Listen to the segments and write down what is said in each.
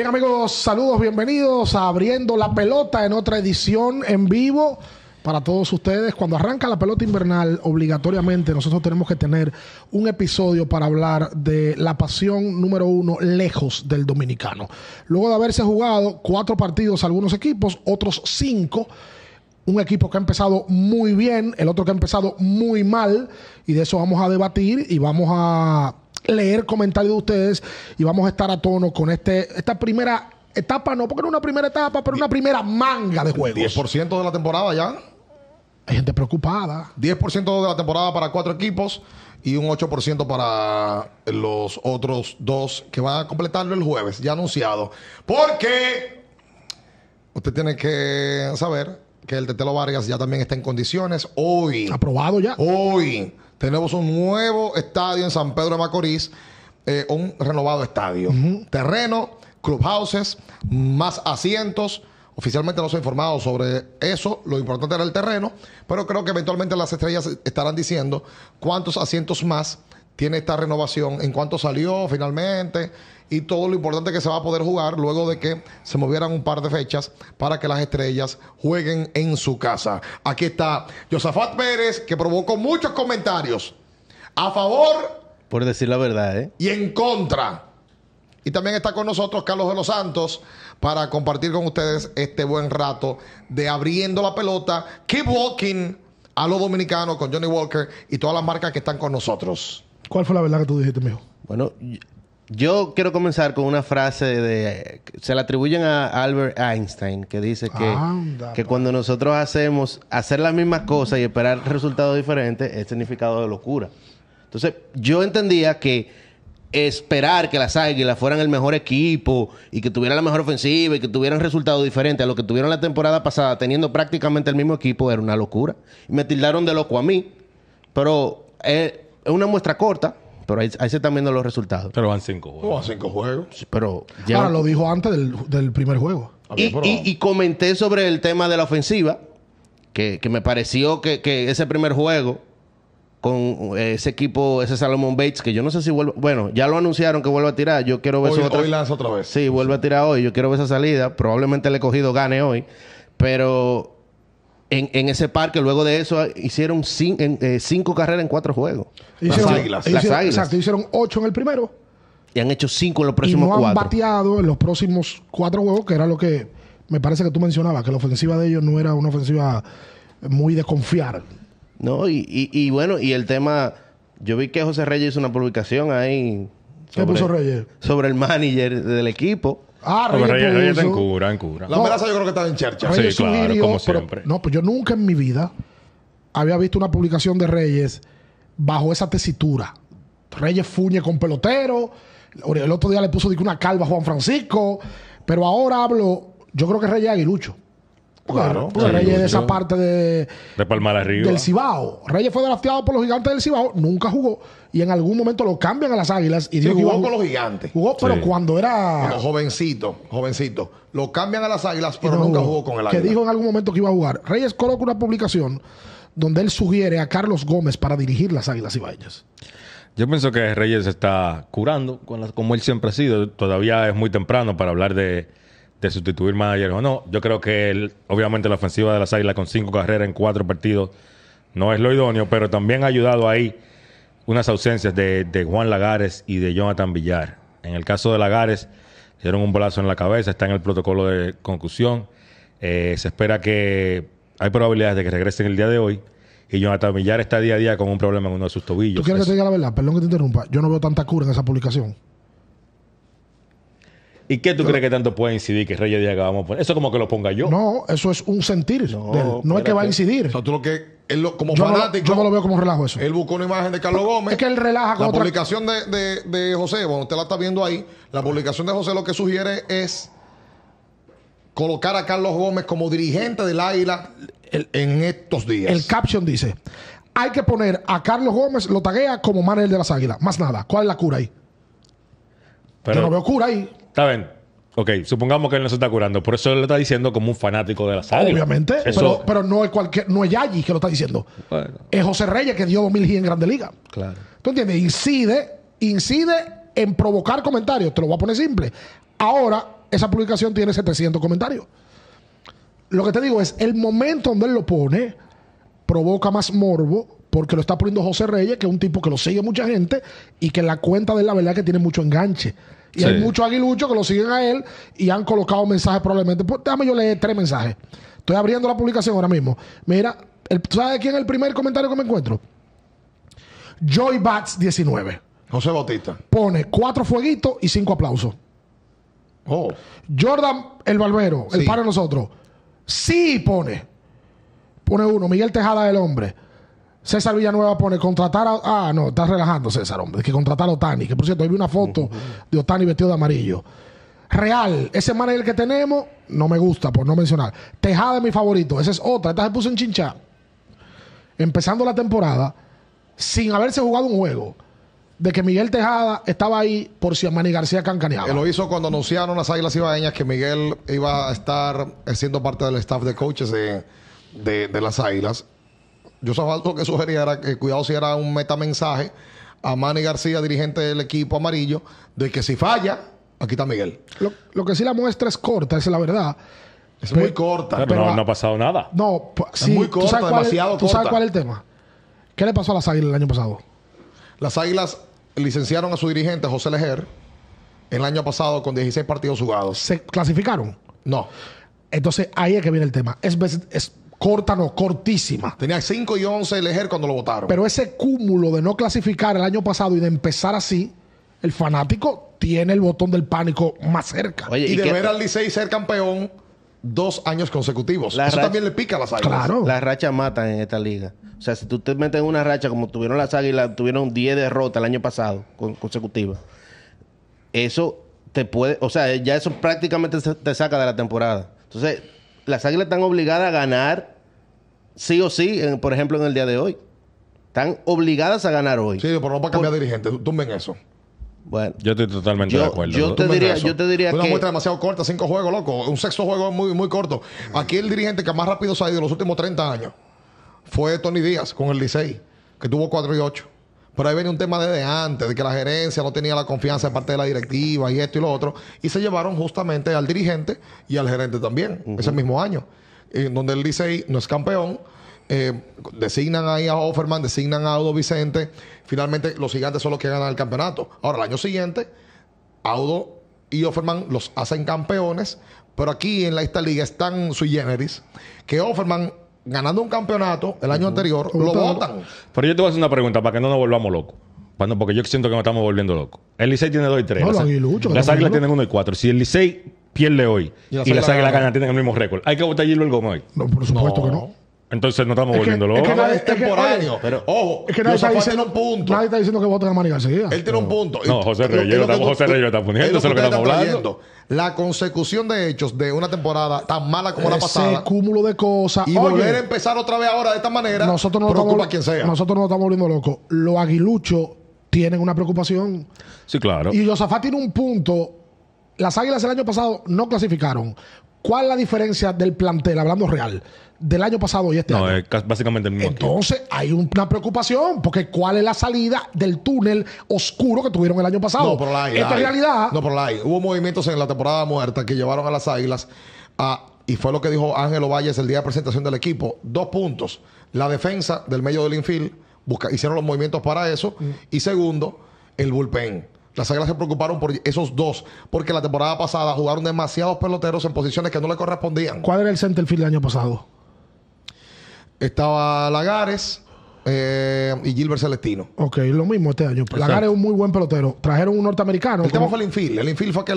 Bien amigos, saludos, bienvenidos a Abriendo la Pelota en otra edición en vivo para todos ustedes. Cuando arranca la pelota invernal, obligatoriamente nosotros tenemos que tener un episodio para hablar de la pasión número uno lejos del dominicano. Luego de haberse jugado cuatro partidos algunos equipos, otros cinco. Un equipo que ha empezado muy bien, el otro que ha empezado muy mal, y de eso vamos a debatir y vamos a leer comentarios de ustedes y vamos a estar a tono con este, esta primera etapa, no porque es una primera etapa, pero una primera manga de juegos. 10% de la temporada ya. Hay gente preocupada. 10% de la temporada para cuatro equipos y un 8% para los otros dos que van a completarlo el jueves, ya anunciado. Porque usted tiene que saber que el Tetelo Vargas ya también está en condiciones hoy. Aprobado ya. Hoy tenemos un nuevo estadio en San Pedro de Macorís, eh, un renovado estadio. Terreno, clubhouses, más asientos. Oficialmente no se ha informado sobre eso, lo importante era el terreno, pero creo que eventualmente las estrellas estarán diciendo cuántos asientos más tiene esta renovación, en cuánto salió finalmente, y todo lo importante que se va a poder jugar luego de que se movieran un par de fechas para que las estrellas jueguen en su casa. Aquí está Josafat Pérez, que provocó muchos comentarios a favor. Por decir la verdad, ¿eh? Y en contra. Y también está con nosotros Carlos de los Santos para compartir con ustedes este buen rato de abriendo la pelota, keep walking a los dominicanos con Johnny Walker y todas las marcas que están con nosotros. ¿Cuál fue la verdad que tú dijiste, mijo? Bueno, yo quiero comenzar con una frase de. Se la atribuyen a Albert Einstein, que dice que, que cuando nosotros hacemos hacer las mismas cosas y esperar resultados diferentes es significado de locura. Entonces, yo entendía que esperar que las águilas fueran el mejor equipo y que tuvieran la mejor ofensiva y que tuvieran resultados diferentes a lo que tuvieron la temporada pasada, teniendo prácticamente el mismo equipo, era una locura. Me tildaron de loco a mí, pero eh, es una muestra corta pero ahí, se están viendo los resultados. Pero van cinco juegos. Oh, van cinco juegos. Pero ya... Ahora lo dijo antes del, primer juego. Ah, y, comenté sobre el tema de la ofensiva, que, me pareció que, ese primer juego con eh, ese equipo, ese Salomón Bates, que yo no sé si vuelve, bueno, ya lo anunciaron que vuelve a tirar, yo quiero ver hoy, otra... lanza otra vez. Sí, vuelve a tirar hoy, yo quiero ver esa salida, probablemente he cogido gane hoy, pero en, ese parque, luego de eso, hicieron eh, cinco, carreras en cuatro juegos. Hicieron, las águilas. Exacto, hicieron ocho en el primero. Y han hecho cinco en los próximos y bateado en los próximos cuatro juegos, que era lo que me parece que tú mencionabas, que la ofensiva de ellos no era una ofensiva muy de confiar. No, y, y, bueno, y el tema, yo vi que José Reyes hizo una publicación ahí. Sobre, Sobre el manager del equipo. Ah, Reyes, Reyes, está en cura, en cura. La amenaza yo creo que está en Chercha. sí, claro, como siempre. no, pues yo nunca en mi vida había visto una publicación de Reyes bajo esa tesitura. Reyes fuñe con pelotero. El otro día le puso una calva a Juan Francisco. Pero ahora hablo, yo creo que Reyes Aguilucho. Pues Reyes de esa parte de. Palmar arriba. Del Cibao. Reyes fue drafteado por los gigantes del Cibao, nunca jugó. Y en algún momento lo cambian a las águilas. Y dijo, jugó, con los gigantes. Jugó, pero cuando era. jovencito, jovencito. Lo cambian a las águilas, pero nunca jugó. con el águila. Que dijo en algún momento que iba a jugar. Reyes coloca una publicación donde él sugiere a Carlos Gómez para dirigir las águilas ibaeñas. Yo pienso que Reyes está curando, como él siempre ha sido. Todavía es muy temprano para hablar de de sustituir ayer o no. Yo creo que obviamente la ofensiva de las Águilas con cinco carreras en cuatro partidos no es lo idóneo, pero también ha ayudado ahí unas ausencias de, Juan Lagares y de Jonathan Villar. En el caso de Lagares, dieron un bolazo en la cabeza, está en el protocolo de concusión. Eh, se espera que hay probabilidades de que regresen en el día de hoy. Y Jonathan Villar está día a día con un problema en uno de sus tobillos. ¿Tú quieres que la verdad? Perdón que te interrumpa. Yo no veo tanta cura en esa publicación. ¿Y qué tú crees que tanto puede incidir que Reyes diga que vamos a poner? Eso como que lo ponga yo. No, eso es un sentir. No, es que va a incidir. lo que como yo fanático. No, lo veo como relajo eso. Él buscó una imagen de Carlos Gómez. Es que él relaja con La publicación de, José, bueno, usted la está viendo ahí. La publicación de José lo que sugiere es colocar a Carlos Gómez como dirigente del Águila en estos días. El caption dice: hay que poner a Carlos Gómez, lo taguea como manel de las Águilas. Más nada. ¿Cuál es la cura ahí? yo no veo cura ahí. Está bien. Ok, supongamos que él no se está curando. Por eso él lo está diciendo como un fanático de la saga. Obviamente. Pero, no es cualquier, no es Yagi que lo está diciendo. Es José Reyes que dio 2000 G en Grande Liga. Claro. ¿Tú entiendes? Incide, incide en provocar comentarios. Te lo voy a poner simple. Ahora, esa publicación tiene 700 comentarios. Lo que te digo es, el momento donde él lo pone provoca más morbo porque lo está poniendo José Reyes, que es un tipo que lo sigue mucha gente y que la cuenta de la verdad que tiene mucho enganche. Y hay muchos aguiluchos que lo siguen a él y han colocado mensajes probablemente. dame pues, déjame yo leer tres mensajes. Estoy abriendo la publicación ahora mismo. Mira, el, ¿sabes quién es el primer comentario que me encuentro? Joy Bats 19. José Bautista. Pone cuatro fueguitos y cinco aplausos. Oh. Jordan, el barbero, el para nosotros. Sí, pone. Pone uno, Miguel Tejada, el hombre. César Villanueva pone contratar a. Ah, no, estás relajando César, hombre. Que contratar a Otani. Que por cierto, hoy vi una foto de Otani vestido de amarillo. Real, ese manager que tenemos, no me gusta, por no mencionar. Tejada es mi favorito. Esa es otra. Esta se puso en chincha Empezando la temporada, sin haberse jugado un juego de que Miguel Tejada estaba ahí por si a García cancaneaba. Que lo hizo cuando anunciaron las Águilas Ibaeñas que Miguel iba a estar siendo parte del staff de coaches de, de las Águilas. Yo lo que sugería era que cuidado si era un metamensaje a Manny García, dirigente del equipo amarillo, de que si falla, aquí está Miguel. Lo, que sí la muestra es corta, esa es la verdad. Es muy corta. Pero, no, ha pasado nada. No, sí, es muy corta, demasiado corta. ¿Tú sabes cuál es el tema? ¿Qué le pasó a las Águilas el año pasado? Las Águilas licenciaron a su dirigente, José Lejer, el año pasado con 16 partidos jugados. ¿Se clasificaron? No. Entonces ahí es que viene el tema. Es, es corta no, cortísima. Tenía 5 y 11 el Ejer cuando lo votaron. Pero ese cúmulo de no clasificar el año pasado y de empezar así, el fanático tiene el botón del pánico más cerca. y, de ver al Licey ser campeón dos años consecutivos. Eso también le pica a las águilas. Claro. Las rachas matan en esta liga. O sea, si tú te metes en una racha como tuvieron las águilas, tuvieron 10 derrotas el año pasado consecutivas. Eso te puede, o sea, ya eso prácticamente te saca de la temporada. Entonces, las águilas están obligadas a ganar sí o sí, por ejemplo, en el día de hoy. Están obligadas a ganar hoy. Sí, pero no para cambiar por... dirigente. ven eso. Bueno, yo estoy totalmente de acuerdo. Yo te, diría, yo te Una muestra demasiado corta, cinco juegos, loco. Un sexto juego muy, muy corto. Aquí el dirigente que más rápido se ha ido en los últimos 30 años fue Tony Díaz con el Licey, que tuvo 4 y 8. Pero ahí venía un tema desde antes, de que la gerencia no tenía la confianza de parte de la directiva y esto y lo otro. Y se llevaron justamente al dirigente y al gerente también, ese mismo año. Eh, donde el Licey no es campeón. Eh, designan ahí a Offerman, designan a Audo Vicente. Finalmente, los gigantes son los que ganan el campeonato. Ahora, el año siguiente, Audo y Offerman los hacen campeones, pero aquí en la, esta liga están sui generis que Offerman, ganando un campeonato el año anterior, lo votan. Pero yo te voy a hacer una pregunta para que no nos volvamos locos. porque yo siento que nos estamos volviendo locos. El Licey tiene 2 y 3. las, las Águilas tienen 1 y 4. Si el Licey pierde hoy y le salen la caña tienen el mismo récord, ¿hay que votar el Gómez hoy? No, por supuesto que no. Entonces no estamos volviendo locos. Es que nadie, es temporáneo. pero, ojo, es que está diciendo, un punto. nadie está diciendo que voten a María García. Él tiene un punto. No, José Reyes lo, José Reyes está poniendo. es lo que estamos hablando. La consecución de hechos de una temporada tan mala como la pasada. cúmulo de cosas. Y volver a empezar otra vez ahora de esta manera. Nosotros no preocupa estamos, sea. Nosotros no estamos volviendo locos. Los aguiluchos tienen una preocupación. Sí, claro. Y Josafá tiene un punto las Águilas el año pasado no clasificaron. ¿Cuál es la diferencia del plantel, hablando real, del año pasado y este año? No, es básicamente el mismo. Entonces, hay una preocupación, porque ¿cuál es la salida del túnel oscuro que tuvieron el año pasado? No, pero la hay, Esta realidad. No, pero la hay. Hubo movimientos en la temporada muerta que llevaron a las Águilas a. Y fue lo que dijo Ángelo Valles el día de presentación del equipo. Dos puntos. La defensa del medio del infield. hicieron los movimientos para eso. Mm. Y segundo, el bullpen. Las Águilas se preocuparon por esos dos, porque la temporada pasada jugaron demasiados peloteros en posiciones que no le correspondían. ¿Cuál era el centerfield del año pasado? Estaba Lagares eh, y Gilbert Celestino. Ok, lo mismo este año. Lagares es un muy buen pelotero. Trajeron un norteamericano. El tema fue el infield. El fue que...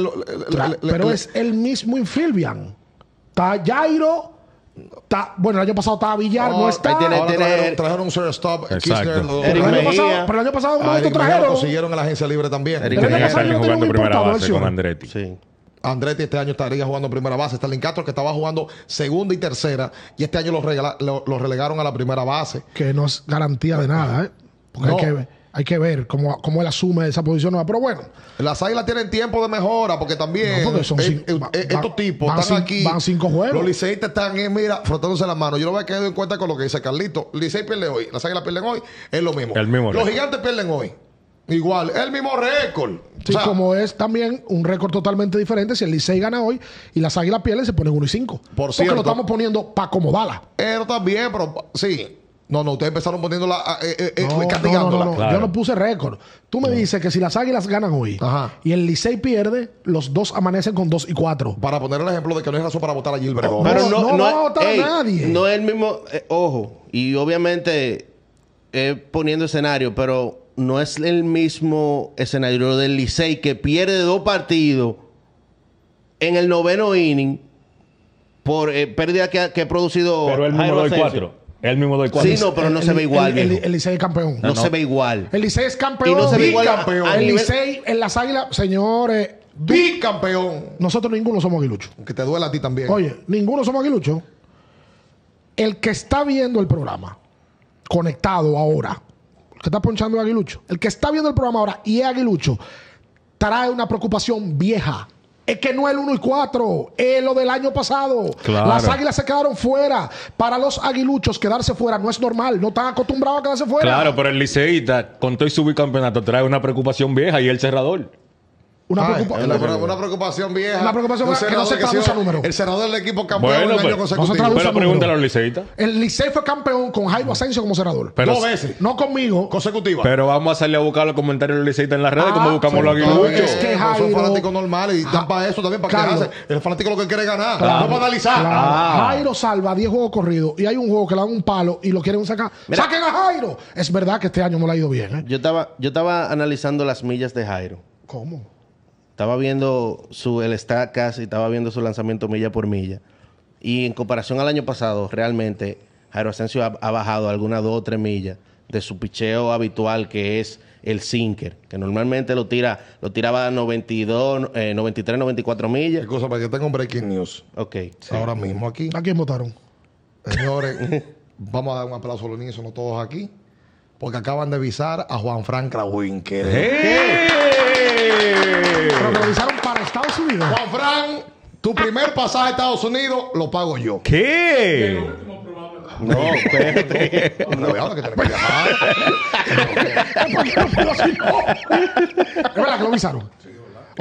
pero es el mismo infield, Bian. Está Jairo bueno, el año pasado estaba Villar, oh, no está. trajeron, un Sir Stop, pero, el año pasado, un trajeron. Consiguieron en la agencia libre también. Eric Mejía está jugando primera base con Andretti. Sí. Andretti este año estaría jugando en primera base. está el Castro que estaba jugando segunda y tercera y este año Lo relegaron a la primera base. Que no es garantía de nada, ¿eh? Porque hay que ver. Hay que ver cómo, cómo él asume esa posición nueva. Pero bueno. Las águilas tienen tiempo de mejora porque también. estos tipos están aquí. Van cinco juegos. Los liceístas están, ahí, eh, mira, frotándose las manos. Yo lo voy a quedar en cuenta con lo que dice Carlito. Licey pierde hoy. Las águilas pierden hoy. Es lo mismo. El mismo los gigantes pierden hoy. Igual, el mismo récord. Sí, como es también un récord totalmente diferente. Si el Licey gana hoy y las águilas pierden, se ponen 1 y 5. Por cierto. Porque lo estamos poniendo para como bala. Pero eh, también, pero sí. No, no, ustedes empezaron poniendo la ah, eh, eh, eh, no, No, Yo no puse récord. Tú me dices que si las águilas ganan hoy y el Licey pierde, los dos amanecen con 2 y 4. Para poner el ejemplo de que no es razón para votar a Gilbert Pero no, no, va a votar a nadie. No es el mismo, eh, ojo, y obviamente poniendo escenario, pero no es el mismo escenario del Licey que pierde dos partidos en el noveno inning por pérdida que, ha, producido. Pero el y 4 el mismo del cual. Sí, no, pero no se ve igual. El, el, es campeón. No, se ve igual. El Licey es campeón. Y no se ve igual. El Licey en las águilas, señores. Bicampeón. Nosotros ninguno somos aguiluchos. Que te duela a ti también. Oye, ninguno somos aguiluchos. El que está viendo el programa, conectado ahora, el que está ponchando aguilucho. El que está viendo el programa ahora y es aguilucho, trae una preocupación vieja es que no el 1 y 4, es lo del año pasado. Las águilas se quedaron fuera. Para los aguiluchos, quedarse fuera no es normal. No están acostumbrados a quedarse fuera. Claro, pero el liceíta con todo y su trae una preocupación vieja y el cerrador. Una, preocupación vieja. Una preocupación vieja que no se traduce número. El cerrador del equipo campeón bueno, año consecutivo. No pero pregúntale a los liceitas. El Licey fue campeón con Jairo mm. Asensio como cerrador no Dos veces. No conmigo. Consecutiva. Pero vamos a salir a buscar los comentarios de los en las redes, como ah, buscamos sí, Es que Jairo... Son fanáticos normales y están ah, para eso también, para El fanático lo que quiere ganar. Vamos a analizar. Ah. Jairo salva 10 juegos corridos y hay un juego que le dan un palo y lo quieren sacar. ¡Saquen a Jairo! Es verdad que este año no le ha ido bien. ¿eh? Yo, estaba, yo estaba analizando las millas de Jairo. ¿Cómo? estaba viendo su, el stack casi, estaba viendo su lanzamiento milla por milla. Y en comparación al año pasado, realmente Jairo Asensio ha, bajado algunas dos o tres millas de su picheo habitual que es el sinker, que normalmente lo tira, lo tiraba a 92, 93, 94 millas. ¿Qué cosa para que tenga un breaking news. Ok. Ahora mismo aquí. ¿A quién votaron? Señores, vamos a dar un aplauso a los niños, no todos aquí, porque acaban de avisar a Juan Frank Winker visaron para Estados Unidos. Juan Fran, tu primer pasaje a Estados Unidos lo pago yo. ¿Qué? No, espérate. No, veamos que te que llamar. qué no Es verdad que lo avisaron.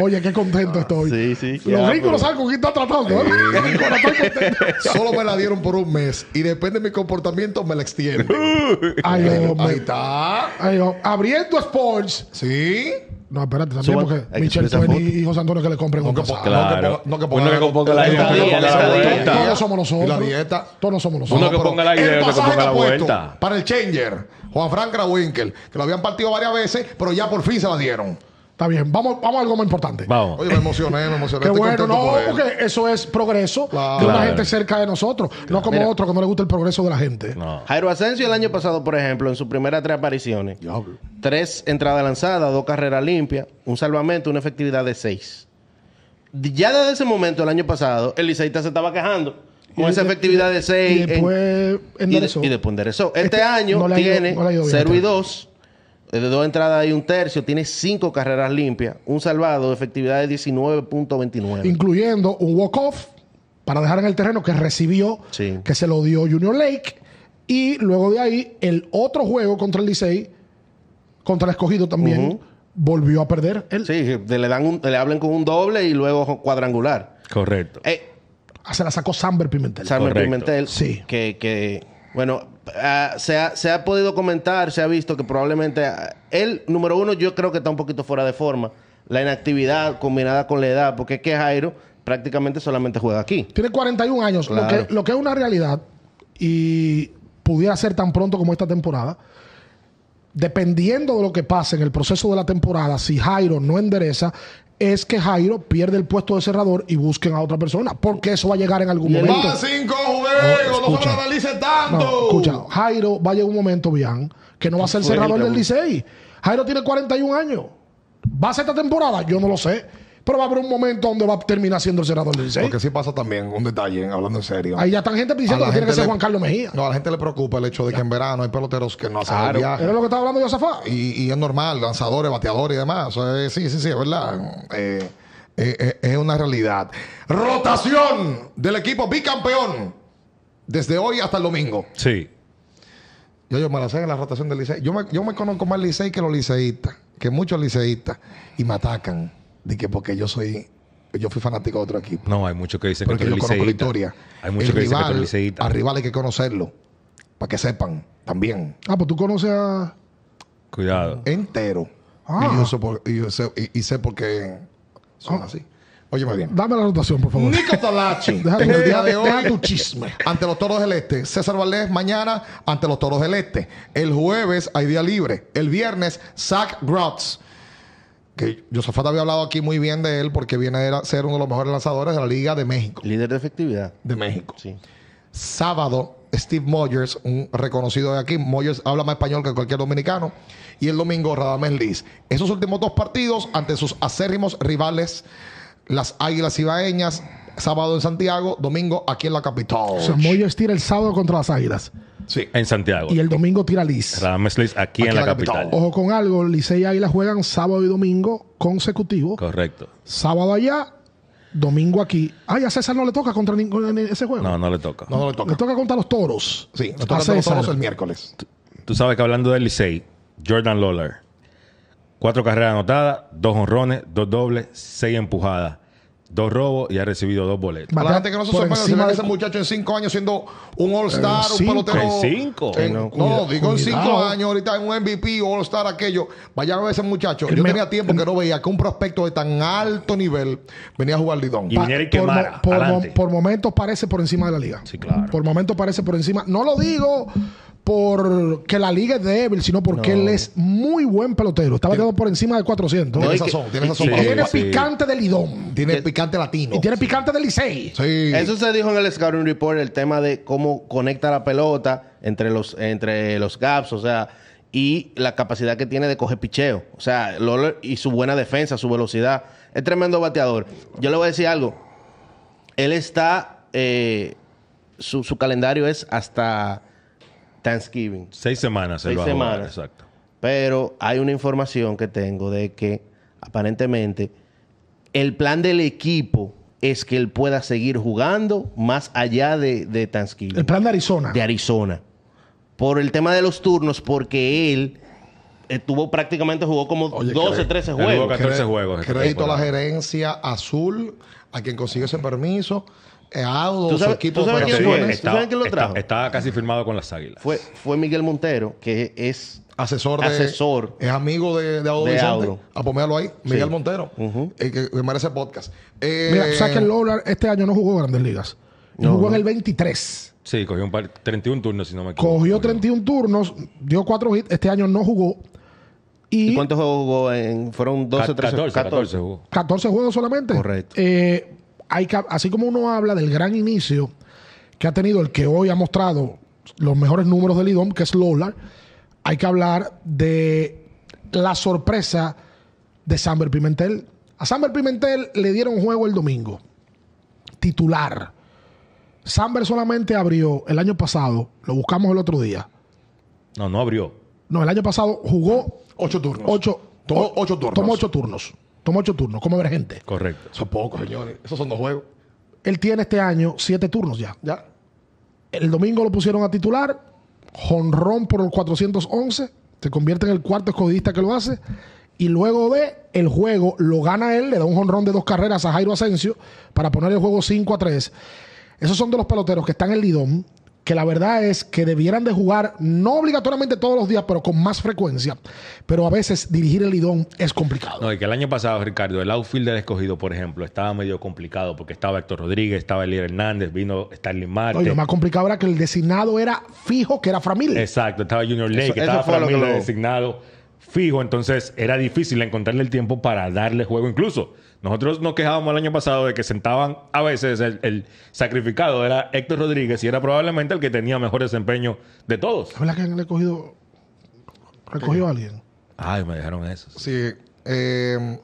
Oye, qué contento estoy. Sí, sí. Los ricos no saben con quién está tratando. ¿eh? Solo me la dieron por un mes y depende de mi comportamiento me la extienden. Ay, Ahí está. Abriendo Sports. Sí. No, espérate también, porque Michel Cohen y José Antonio que le compren un Claro. No que ponga, la dieta. Todos somos nosotros. la dieta. Todos no somos nosotros. Uno que ponga la idea, El que ponga la vuelta. Para el changer, Juan Frank Krawinkel, que lo habían partido varias veces, pero ya por fin se la dieron bien, vamos, vamos a algo más importante. Oye, me emocioné, me emocioné. porque eso es progreso de una gente cerca de nosotros, no como otro que no le gusta el progreso de la gente. Jairo Asensio el año pasado, por ejemplo, en sus primeras tres apariciones, tres entradas lanzadas, dos carreras limpias, un salvamento, una efectividad de seis. Ya desde ese momento, el año pasado, el se estaba quejando con esa efectividad de seis Y después enderezó. Este y, después Este, año tiene cero y 2. Eh, de dos entradas y un tercio, tiene cinco carreras limpias, un salvado, de efectividad de 19.29. Incluyendo un walk-off para dejar en el terreno que recibió, que se lo dio Junior Lake. Y luego de ahí, el otro juego contra el Licey, contra el escogido también, volvió a perder él. Sí, le, dan le hablan con un doble y luego cuadrangular. Correcto. Eh, ah, se la sacó Samber Pimentel. Samber Pimentel, sí. Que, que, bueno, Ah, se, ha, podido comentar, se ha visto que probablemente El ah, él, número uno, yo creo que está un poquito fuera de forma. La inactividad combinada con la edad, porque es que Jairo prácticamente solamente juega aquí. Tiene 41 años, lo, que, lo que es una realidad y pudiera ser tan pronto como esta temporada. Dependiendo de lo que pase en el proceso de la temporada, si Jairo no endereza, es que Jairo pierde el puesto de cerrador y busquen a otra persona, porque eso va a llegar en algún momento. cinco oh, no se tanto. escucha, Jairo va a llegar un momento, bien, que no va a ser cerrador del Licey. Jairo tiene 41 años. ¿Va a ser esta temporada? Yo no lo sé. Pero va a haber un momento donde va a terminar siendo el senador del Porque sí pasa también, un detalle, hablando en serio. Ahí ya están gente diciendo que tiene que ser Juan Carlos Mejía. No, a la gente le preocupa el hecho de que en verano hay peloteros que no hacen claro. el viaje. Era lo que estaba hablando Josafá. Y, y es normal, lanzadores, bateadores y demás. Eh, sí, sí, sí, es verdad. Eh, eh, es una realidad. Rotación del equipo bicampeón. Desde hoy hasta el domingo. Sí. Yo, yo me la sé en la rotación del Licey. Yo me, yo me conozco más Licey que los liceístas, que muchos liceístas. Y me atacan de que porque yo soy yo fui fanático de otro equipo. No, hay mucho que dicen que yo conozco la historia. Hay muchos que rival, que Al rival hay que conocerlo para que sepan también. Ah, pues tú conoces a Cuidado. Entero. Ah. Y, yo sé por, y, sé, por qué son ah. así así. Óyeme bien. Dame la rotación por favor. Nico Talachi. en el día de hoy, tu chisme. Ante los toros del Este. César Valdés, mañana, ante los toros del Este. El jueves hay día libre. El viernes, Zach Grotz que Josafat había hablado aquí muy bien de él porque viene a ser uno de los mejores lanzadores de la Liga de México. Líder de efectividad. De México. Sí. Sábado, Steve Moyers, un reconocido de aquí, Moyers habla más español que cualquier dominicano, y el domingo Radamel Liz. Esos últimos dos partidos ante sus acérrimos rivales, las Águilas Ibaeñas, sábado en Santiago, domingo aquí en la capital. Moyers tira el sábado contra las Águilas. En Santiago. Y el domingo tira Liz. Radames Liz aquí, en la, capital. Ojo con algo, Licey y la juegan sábado y domingo consecutivo. Correcto. Sábado allá, domingo aquí. Ay, ah, a César no le toca contra ningún, ese juego. No, no le toca. No, le toca. Le toca contra los toros. Sí, le Los toros el miércoles. Tú, sabes que hablando del Licey, Jordan Lawler. Cuatro carreras anotadas, dos honrones, dos dobles, seis empujadas dos robos y ha recibido dos boletos. Para la gente que no se sorprende, se ese muchacho en cinco años siendo un All-Star, un pelotero. En cinco. no, digo en cinco años, ahorita en un MVP, All-Star, aquello. Vaya a ver ese muchacho. Yo tenía tiempo que no veía que un prospecto de tan alto nivel venía a jugar Lidón. Y viniera y quemara, por, por, momentos parece por encima de la liga. Sí, claro. Por momentos parece por encima. No lo digo porque la liga es débil, sino porque él es muy buen pelotero. Está bateando por encima de 400. tiene sazón, tiene tiene picante del Lidón. Tiene picante latino. Y tiene picante del Licey. Eso se dijo en el Scouting Report, el tema de cómo conecta la pelota entre los, entre los gaps, o sea, y la capacidad que tiene de coger picheo. O sea, y su buena defensa, su velocidad. Es tremendo bateador. Yo le voy a decir algo. Él está... Eh, su calendario es hasta Thanksgiving. Seis semanas. Seis semanas. exacto. Pero hay una información que tengo de que aparentemente el plan del equipo es que él pueda seguir jugando más allá de, de Thanksgiving. El plan de Arizona. De Arizona. Por el tema de los turnos, porque él estuvo eh, prácticamente, jugó como 12, 13 juegos. Jugó 14 juegos. Crédito a la gerencia azul, a quien consiguió ese permiso todo eh, su equipo de lo trajo? Estaba casi firmado con las Águilas. Fue, Miguel Montero, que es asesor de, es amigo de, de Audo Vicente. ahí, Miguel Montero, Me el que, merece podcast. Eh, Mira, sabes que el Lola este año no jugó Grandes Ligas. No, jugó en el 23. Sí, cogió un par, 31 turnos, si no me equivoco. Cogió 31 turnos, dio 4 hits. Este año no jugó. ¿Y, cuántos juegos jugó? fueron 12, 13, 14. 14 jugó. 14 juegos solamente. Correcto. Eh, así como uno habla del gran inicio que ha tenido el que hoy ha mostrado los mejores números del IDOM, que es Lola, hay que hablar de la sorpresa de Samber Pimentel. A Samber Pimentel le dieron juego el domingo, titular. Samber solamente abrió el año pasado, lo buscamos el otro día. No, no abrió. No, el año pasado jugó ocho turnos. Ocho, ocho turnos. Tomó ocho turnos. Toma ocho turnos, ¿cómo ver gente? Correcto. Son pocos, señores. Esos son dos juegos. Él tiene este año siete turnos ya. ya. El domingo lo pusieron a titular. Jonrón por el 411. Se convierte en el cuarto escodista que lo hace. Y luego de el juego, lo gana él. Le da un jonrón de dos carreras a Jairo Asensio para poner el juego 5 a 3. Esos son de los peloteros que están en el Lidón, que la verdad es que debieran de jugar, no obligatoriamente todos los días, pero con más frecuencia. Pero a veces dirigir el idón es complicado. No, y que el año pasado, Ricardo, el outfield del escogido, por ejemplo, estaba medio complicado porque estaba Héctor Rodríguez, estaba Elier Hernández, vino Stanley Marte. Oye, lo más complicado era que el designado era fijo, que era Framil. Exacto, estaba Junior Lake, que estaba Framil designado fijo, entonces era difícil encontrarle el tiempo para darle juego. Incluso nosotros nos quejábamos el año pasado de que sentaban a veces el, sacrificado era Héctor Rodríguez y era probablemente el que tenía mejor desempeño de todos. ¿Es verdad que han recogido, recogido a alguien? Ay, me dejaron eso. Sí, eh,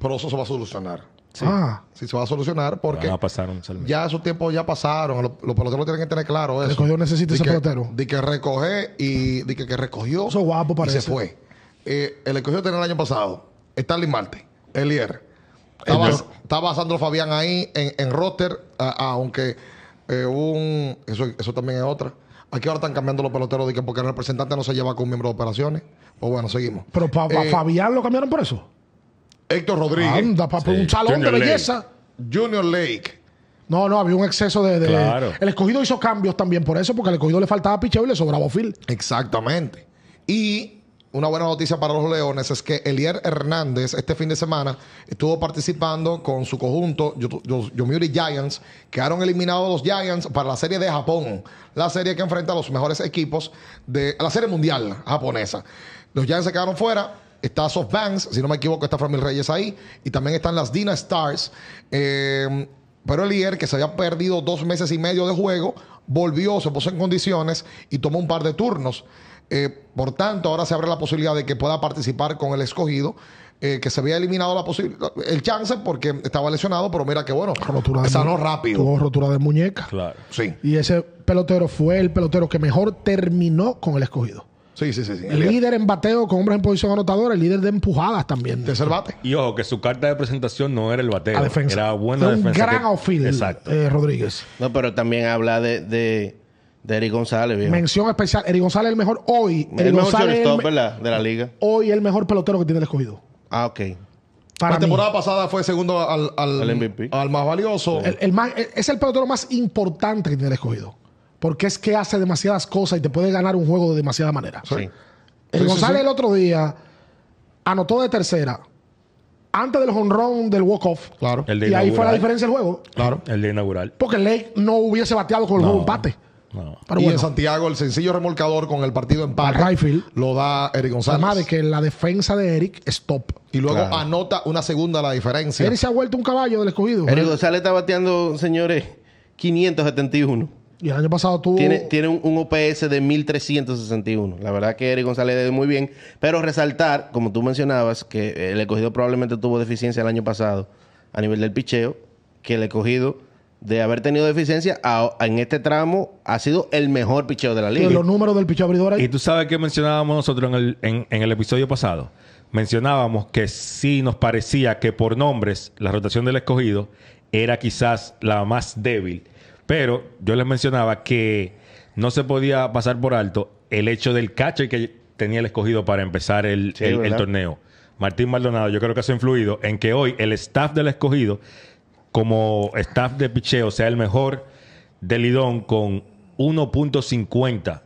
pero eso se va a solucionar. Sí. Ah. sí, se va a solucionar porque ya pasaron ya esos tiempos ya pasaron. Los, los, peloteros tienen que tener claro eso. necesita ese pelotero. De que recoge y de que, que recogió. Eso guapo parece. Y se fue. Eh, el escogido tenía el año pasado Stanley Marte, Elier. Estaba, estaba Sandro Fabián ahí en, en roster, aunque eh, un. Eso, eso también es otra. Aquí ahora están cambiando los peloteros de que porque el representante no se lleva con un miembro de operaciones. Pues bueno, seguimos. Pero a eh, Fabián lo cambiaron por eso. Héctor Rodríguez. Anda, pa, un salón de belleza. Junior Lake. No, no, había un exceso de. El escogido hizo cambios también por eso, porque al escogido le faltaba picheo y le sobraba Phil. Exactamente. Y una buena noticia para los Leones es que Elier Hernández este fin de semana estuvo participando con su conjunto, los Yomiuri Giants, quedaron eliminados los Giants para la serie de Japón, la serie que enfrenta a los mejores equipos de la serie mundial japonesa. Los Giants se quedaron fuera, está SoftBanks, si no me equivoco, está Framil Reyes ahí, y también están las Dina Stars. Em, pero Elier que se había perdido dos meses y medio de juego, volvió, se puso en condiciones y tomó un par de turnos. Eh, por tanto, ahora se abre la posibilidad de que pueda participar con el escogido. Eh, que se había eliminado la el chance porque estaba lesionado, pero mira que bueno, rotura sanó rápido. Tuvo rotura de muñeca. Claro. Sí. Y ese pelotero fue el pelotero que mejor terminó con el escogido. Sí, sí, sí. El líder en bateo con hombres en posición anotadora, el líder de empujadas también. De bate. Y ojo, que su carta de presentación no era el bateo. Era buena defensa. Un gran Exacto. Eh, Rodríguez. No, pero también habla de de Eric González, bien. Mención especial. Eric González es el mejor hoy. El, mejor ¿verdad? De la liga. Hoy el mejor pelotero que tiene el escogido. Ah, ok. la temporada pasada fue segundo al, al, MVP. al más valioso. El, más, e, es el pelotero más importante que tiene el escogido. Porque es que hace demasiadas cosas y te puede ganar un juego de demasiada manera. Sí. González el otro día anotó de tercera antes del honrón del walk-off. Claro. y ahí fue la diferencia del juego. Claro. El día inaugural. Porque Lake no hubiese bateado con el empate y en Santiago, el sencillo remolcador con el partido empate lo da Eric González. Además de que la defensa de Eric es top. Y luego anota una segunda la diferencia. Eric se ha vuelto un caballo del escogido. Eric González está bateando, señores, 571. Y el año pasado tuvo. Tiene, un, OPS de 1361. La verdad que Eric González debe muy bien. Pero resaltar, como tú mencionabas, que el escogido probablemente tuvo deficiencia el año pasado a nivel del picheo, que el escogido de haber tenido deficiencia, en este tramo ha sido el mejor picheo de la liga. Y los números del picheo abridor Y tú sabes que mencionábamos nosotros en el, episodio pasado. Mencionábamos que sí nos parecía que por nombres la rotación del escogido era quizás la más débil. Pero yo les mencionaba que no se podía pasar por alto el hecho del catcher que tenía el escogido para empezar el, torneo. Martín Maldonado, yo creo que ha ha influido en que hoy el staff del escogido como staff de picheo sea el mejor de Lidón con 1.50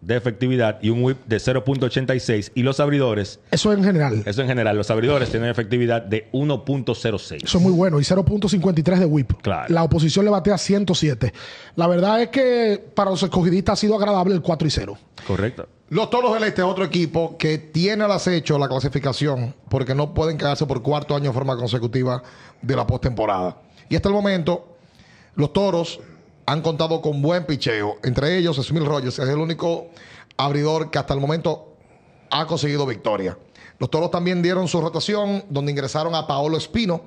de efectividad y un whip de 0.86 y los abridores. Eso en general. Eso en general. Los abridores tienen efectividad de 1.06. Eso es muy bueno. Y 0.53 de whip. Claro. La oposición le batea 107. La verdad es que para los escogidistas ha sido agradable el 4 y 0. Correcto. Los Toros del Este, otro equipo que tiene al acecho la clasificación porque no pueden quedarse por cuarto año en forma consecutiva de la postemporada. Y hasta el momento, los toros han contado con buen picheo. Entre ellos, Smil Rogers, que es el único abridor que hasta el momento ha conseguido victoria. Los toros también dieron su rotación, donde ingresaron a Paolo Espino.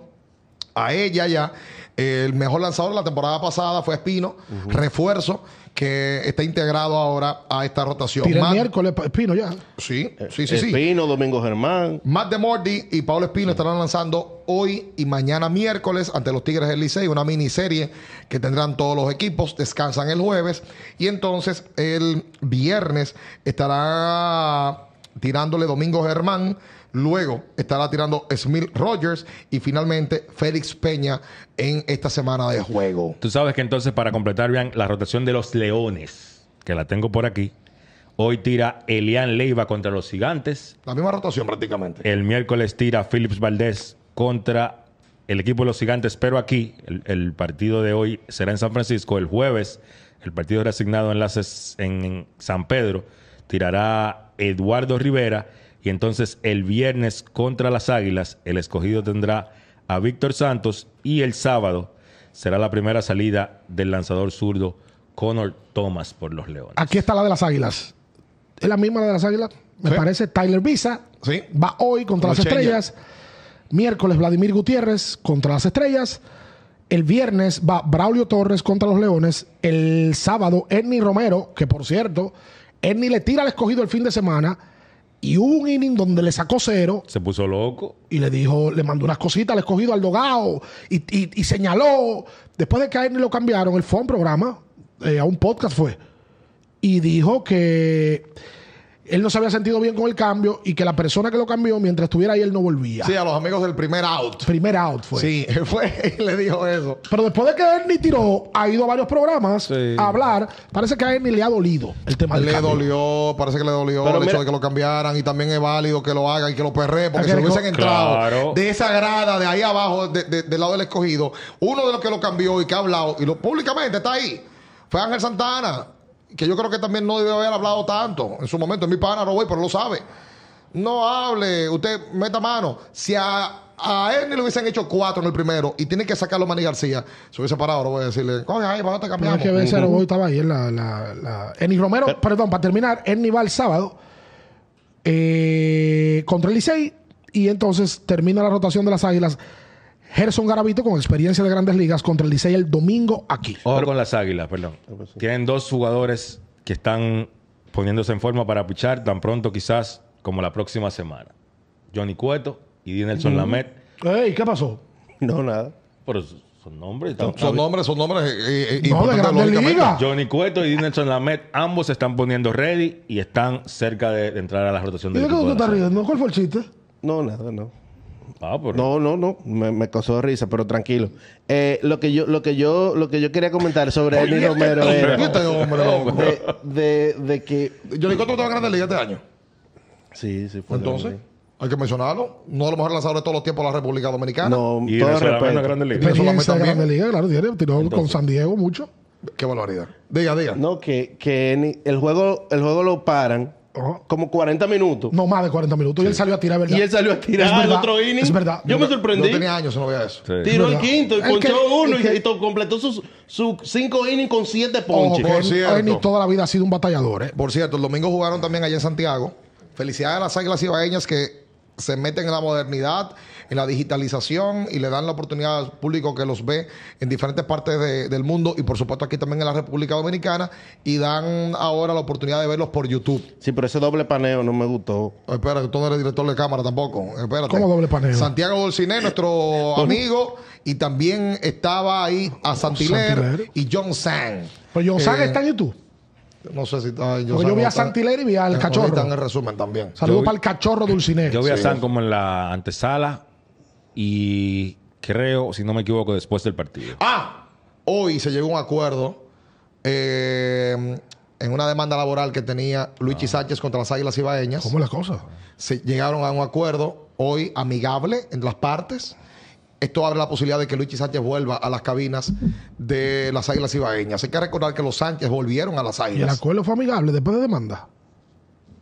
A ella ya, el mejor lanzador de la temporada pasada fue Espino, refuerzo que está integrado ahora a esta rotación. el miércoles, Espino ya. Eh, sí, sí, sí, Espino, Domingo Germán. Matt de y Pablo Espino estarán lanzando hoy y mañana miércoles ante los Tigres del Licey, una miniserie que tendrán todos los equipos, descansan el jueves y entonces el viernes estará tirándole Domingo Germán Luego estará tirando Smith Rogers y finalmente Félix Peña en esta semana de juego. Tú sabes que entonces, para completar bien la rotación de los Leones, que la tengo por aquí, hoy tira Elian Leiva contra los Gigantes. La misma rotación prácticamente. El miércoles tira Phillips Valdés contra el equipo de los Gigantes, pero aquí el, partido de hoy será en San Francisco. El jueves, el partido resignado enlaces en San Pedro, tirará Eduardo Rivera y entonces el viernes contra las Águilas, el escogido tendrá a Víctor Santos y el sábado será la primera salida del lanzador zurdo Connor Thomas por los Leones. Aquí está la de las Águilas. Es la misma de las Águilas. Me parece Tyler Visa. Sí. Va hoy contra las Estrellas. Miércoles Vladimir Gutiérrez contra las Estrellas. El viernes va Braulio Torres contra los Leones. El sábado Ernie Romero, que por cierto, Ernie le tira al escogido el fin de semana y hubo un inning donde le sacó cero. Se puso loco. Y le dijo, le mandó unas cositas, le escogido al dogado y, y, señaló. Después de que a lo cambiaron, él fue un programa, eh, a un podcast fue. Y dijo que él no se había sentido bien con el cambio y que la persona que lo cambió mientras estuviera ahí él no volvía. Sí, a los amigos del primer out. Primer out fue. Sí, fue y le dijo eso. Pero después de que Ernie tiró, ha ido a varios programas a hablar. Parece que a Ernie le ha dolido el tema del Le dolió, parece que le dolió el hecho de que lo cambiaran y también es válido que lo haga y que lo perre porque si hubiesen entrado de esa grada de ahí abajo del lado del escogido, uno de los que lo cambió y que ha hablado y lo públicamente está ahí fue Ángel Santana que yo creo que también no debe haber hablado tanto en su momento. Es mi pana, Roboy, pero lo sabe. No hable, usted meta mano. Si a, a él le hubiesen hecho cuatro en el primero y tiene que sacarlo Manny García, se hubiese parado, voy a decirle, coge ahí, para te cambiamos. que veces estaba ahí en la, Romero, perdón, para terminar, Ernie va el sábado eh, contra el Licey y entonces termina la rotación de las Águilas Gerson Garavito con experiencia de grandes ligas contra el Licey el domingo aquí. Ojo con las águilas, perdón. Tienen dos jugadores que están poniéndose en forma para pichar tan pronto quizás como la próxima semana. Johnny Cueto y Dinelson Lamet. Ey, ¿qué pasó? No, nada. Pero son nombres. Son, nombres, son nombres. Eh, eh, de Johnny Cueto y Dinelson Lamet, ambos se están poniendo ready y están cerca de, entrar a la rotación del ¿Y de qué tú estás ¿Cuál fue el chiste? No, nada, no. Ah, no, no, no. Me, me, causó risa, pero tranquilo. Eh, lo que yo, lo que yo, lo que yo quería comentar sobre Eni Eddie este Romero este de, de, que. Yo le a grandes grande liga este año. Sí, sí, fue Entonces. Hay que mencionarlo. No lo mejor lanzador de todos los tiempos de la República Dominicana. No, y todo respeto. En la Grande Liga. Grande Liga, claro. Tiene, tiró con San Diego mucho. Qué barbaridad. Diga, diga. No, que, que el juego el juego lo paran como 40 minutos. No más de 40 minutos. Y él salió a tirar, ¿verdad? Y él salió a tirar El otro inning. Es verdad. Yo, me sorprendí. Yo tenía años, no veía eso. Tiró el quinto y ponchó uno y, completó sus su cinco innings con siete ponches. por cierto. toda la vida ha sido un batallador. ¿eh? Por cierto, el domingo jugaron también allá en Santiago. Felicidades a las águilas ibaeñas que se meten en la modernidad, en la digitalización y le dan la oportunidad al público que los ve en diferentes partes del mundo y por supuesto aquí también en la República Dominicana y dan ahora la oportunidad de verlos por YouTube. Sí, pero ese doble paneo no me gustó. Espera, que tú no eres director de cámara tampoco. Espérate. ¿Cómo doble paneo? Santiago Dolciné, nuestro amigo, y también estaba ahí a Santiler, y John Sang. Pero pues John Sang eh, está en YouTube. No sé si está. Yo, yo vi a y vi al eh, cachorro. en resumen también. Saludos para el cachorro Dulcinea. Yo vi a San como en la antesala y creo, si no me equivoco, después del partido. Ah, hoy se llegó a un acuerdo eh, en una demanda laboral que tenía Luis ah. Sánchez contra las Águilas Ibaeñas. ¿Cómo las cosas? Se llegaron a un acuerdo hoy amigable en las partes esto abre la posibilidad de que Luis Sánchez vuelva a las cabinas de las Águilas Ibaeñas. Hay que recordar que los Sánchez volvieron a las Águilas. Y el acuerdo fue amigable después de demanda.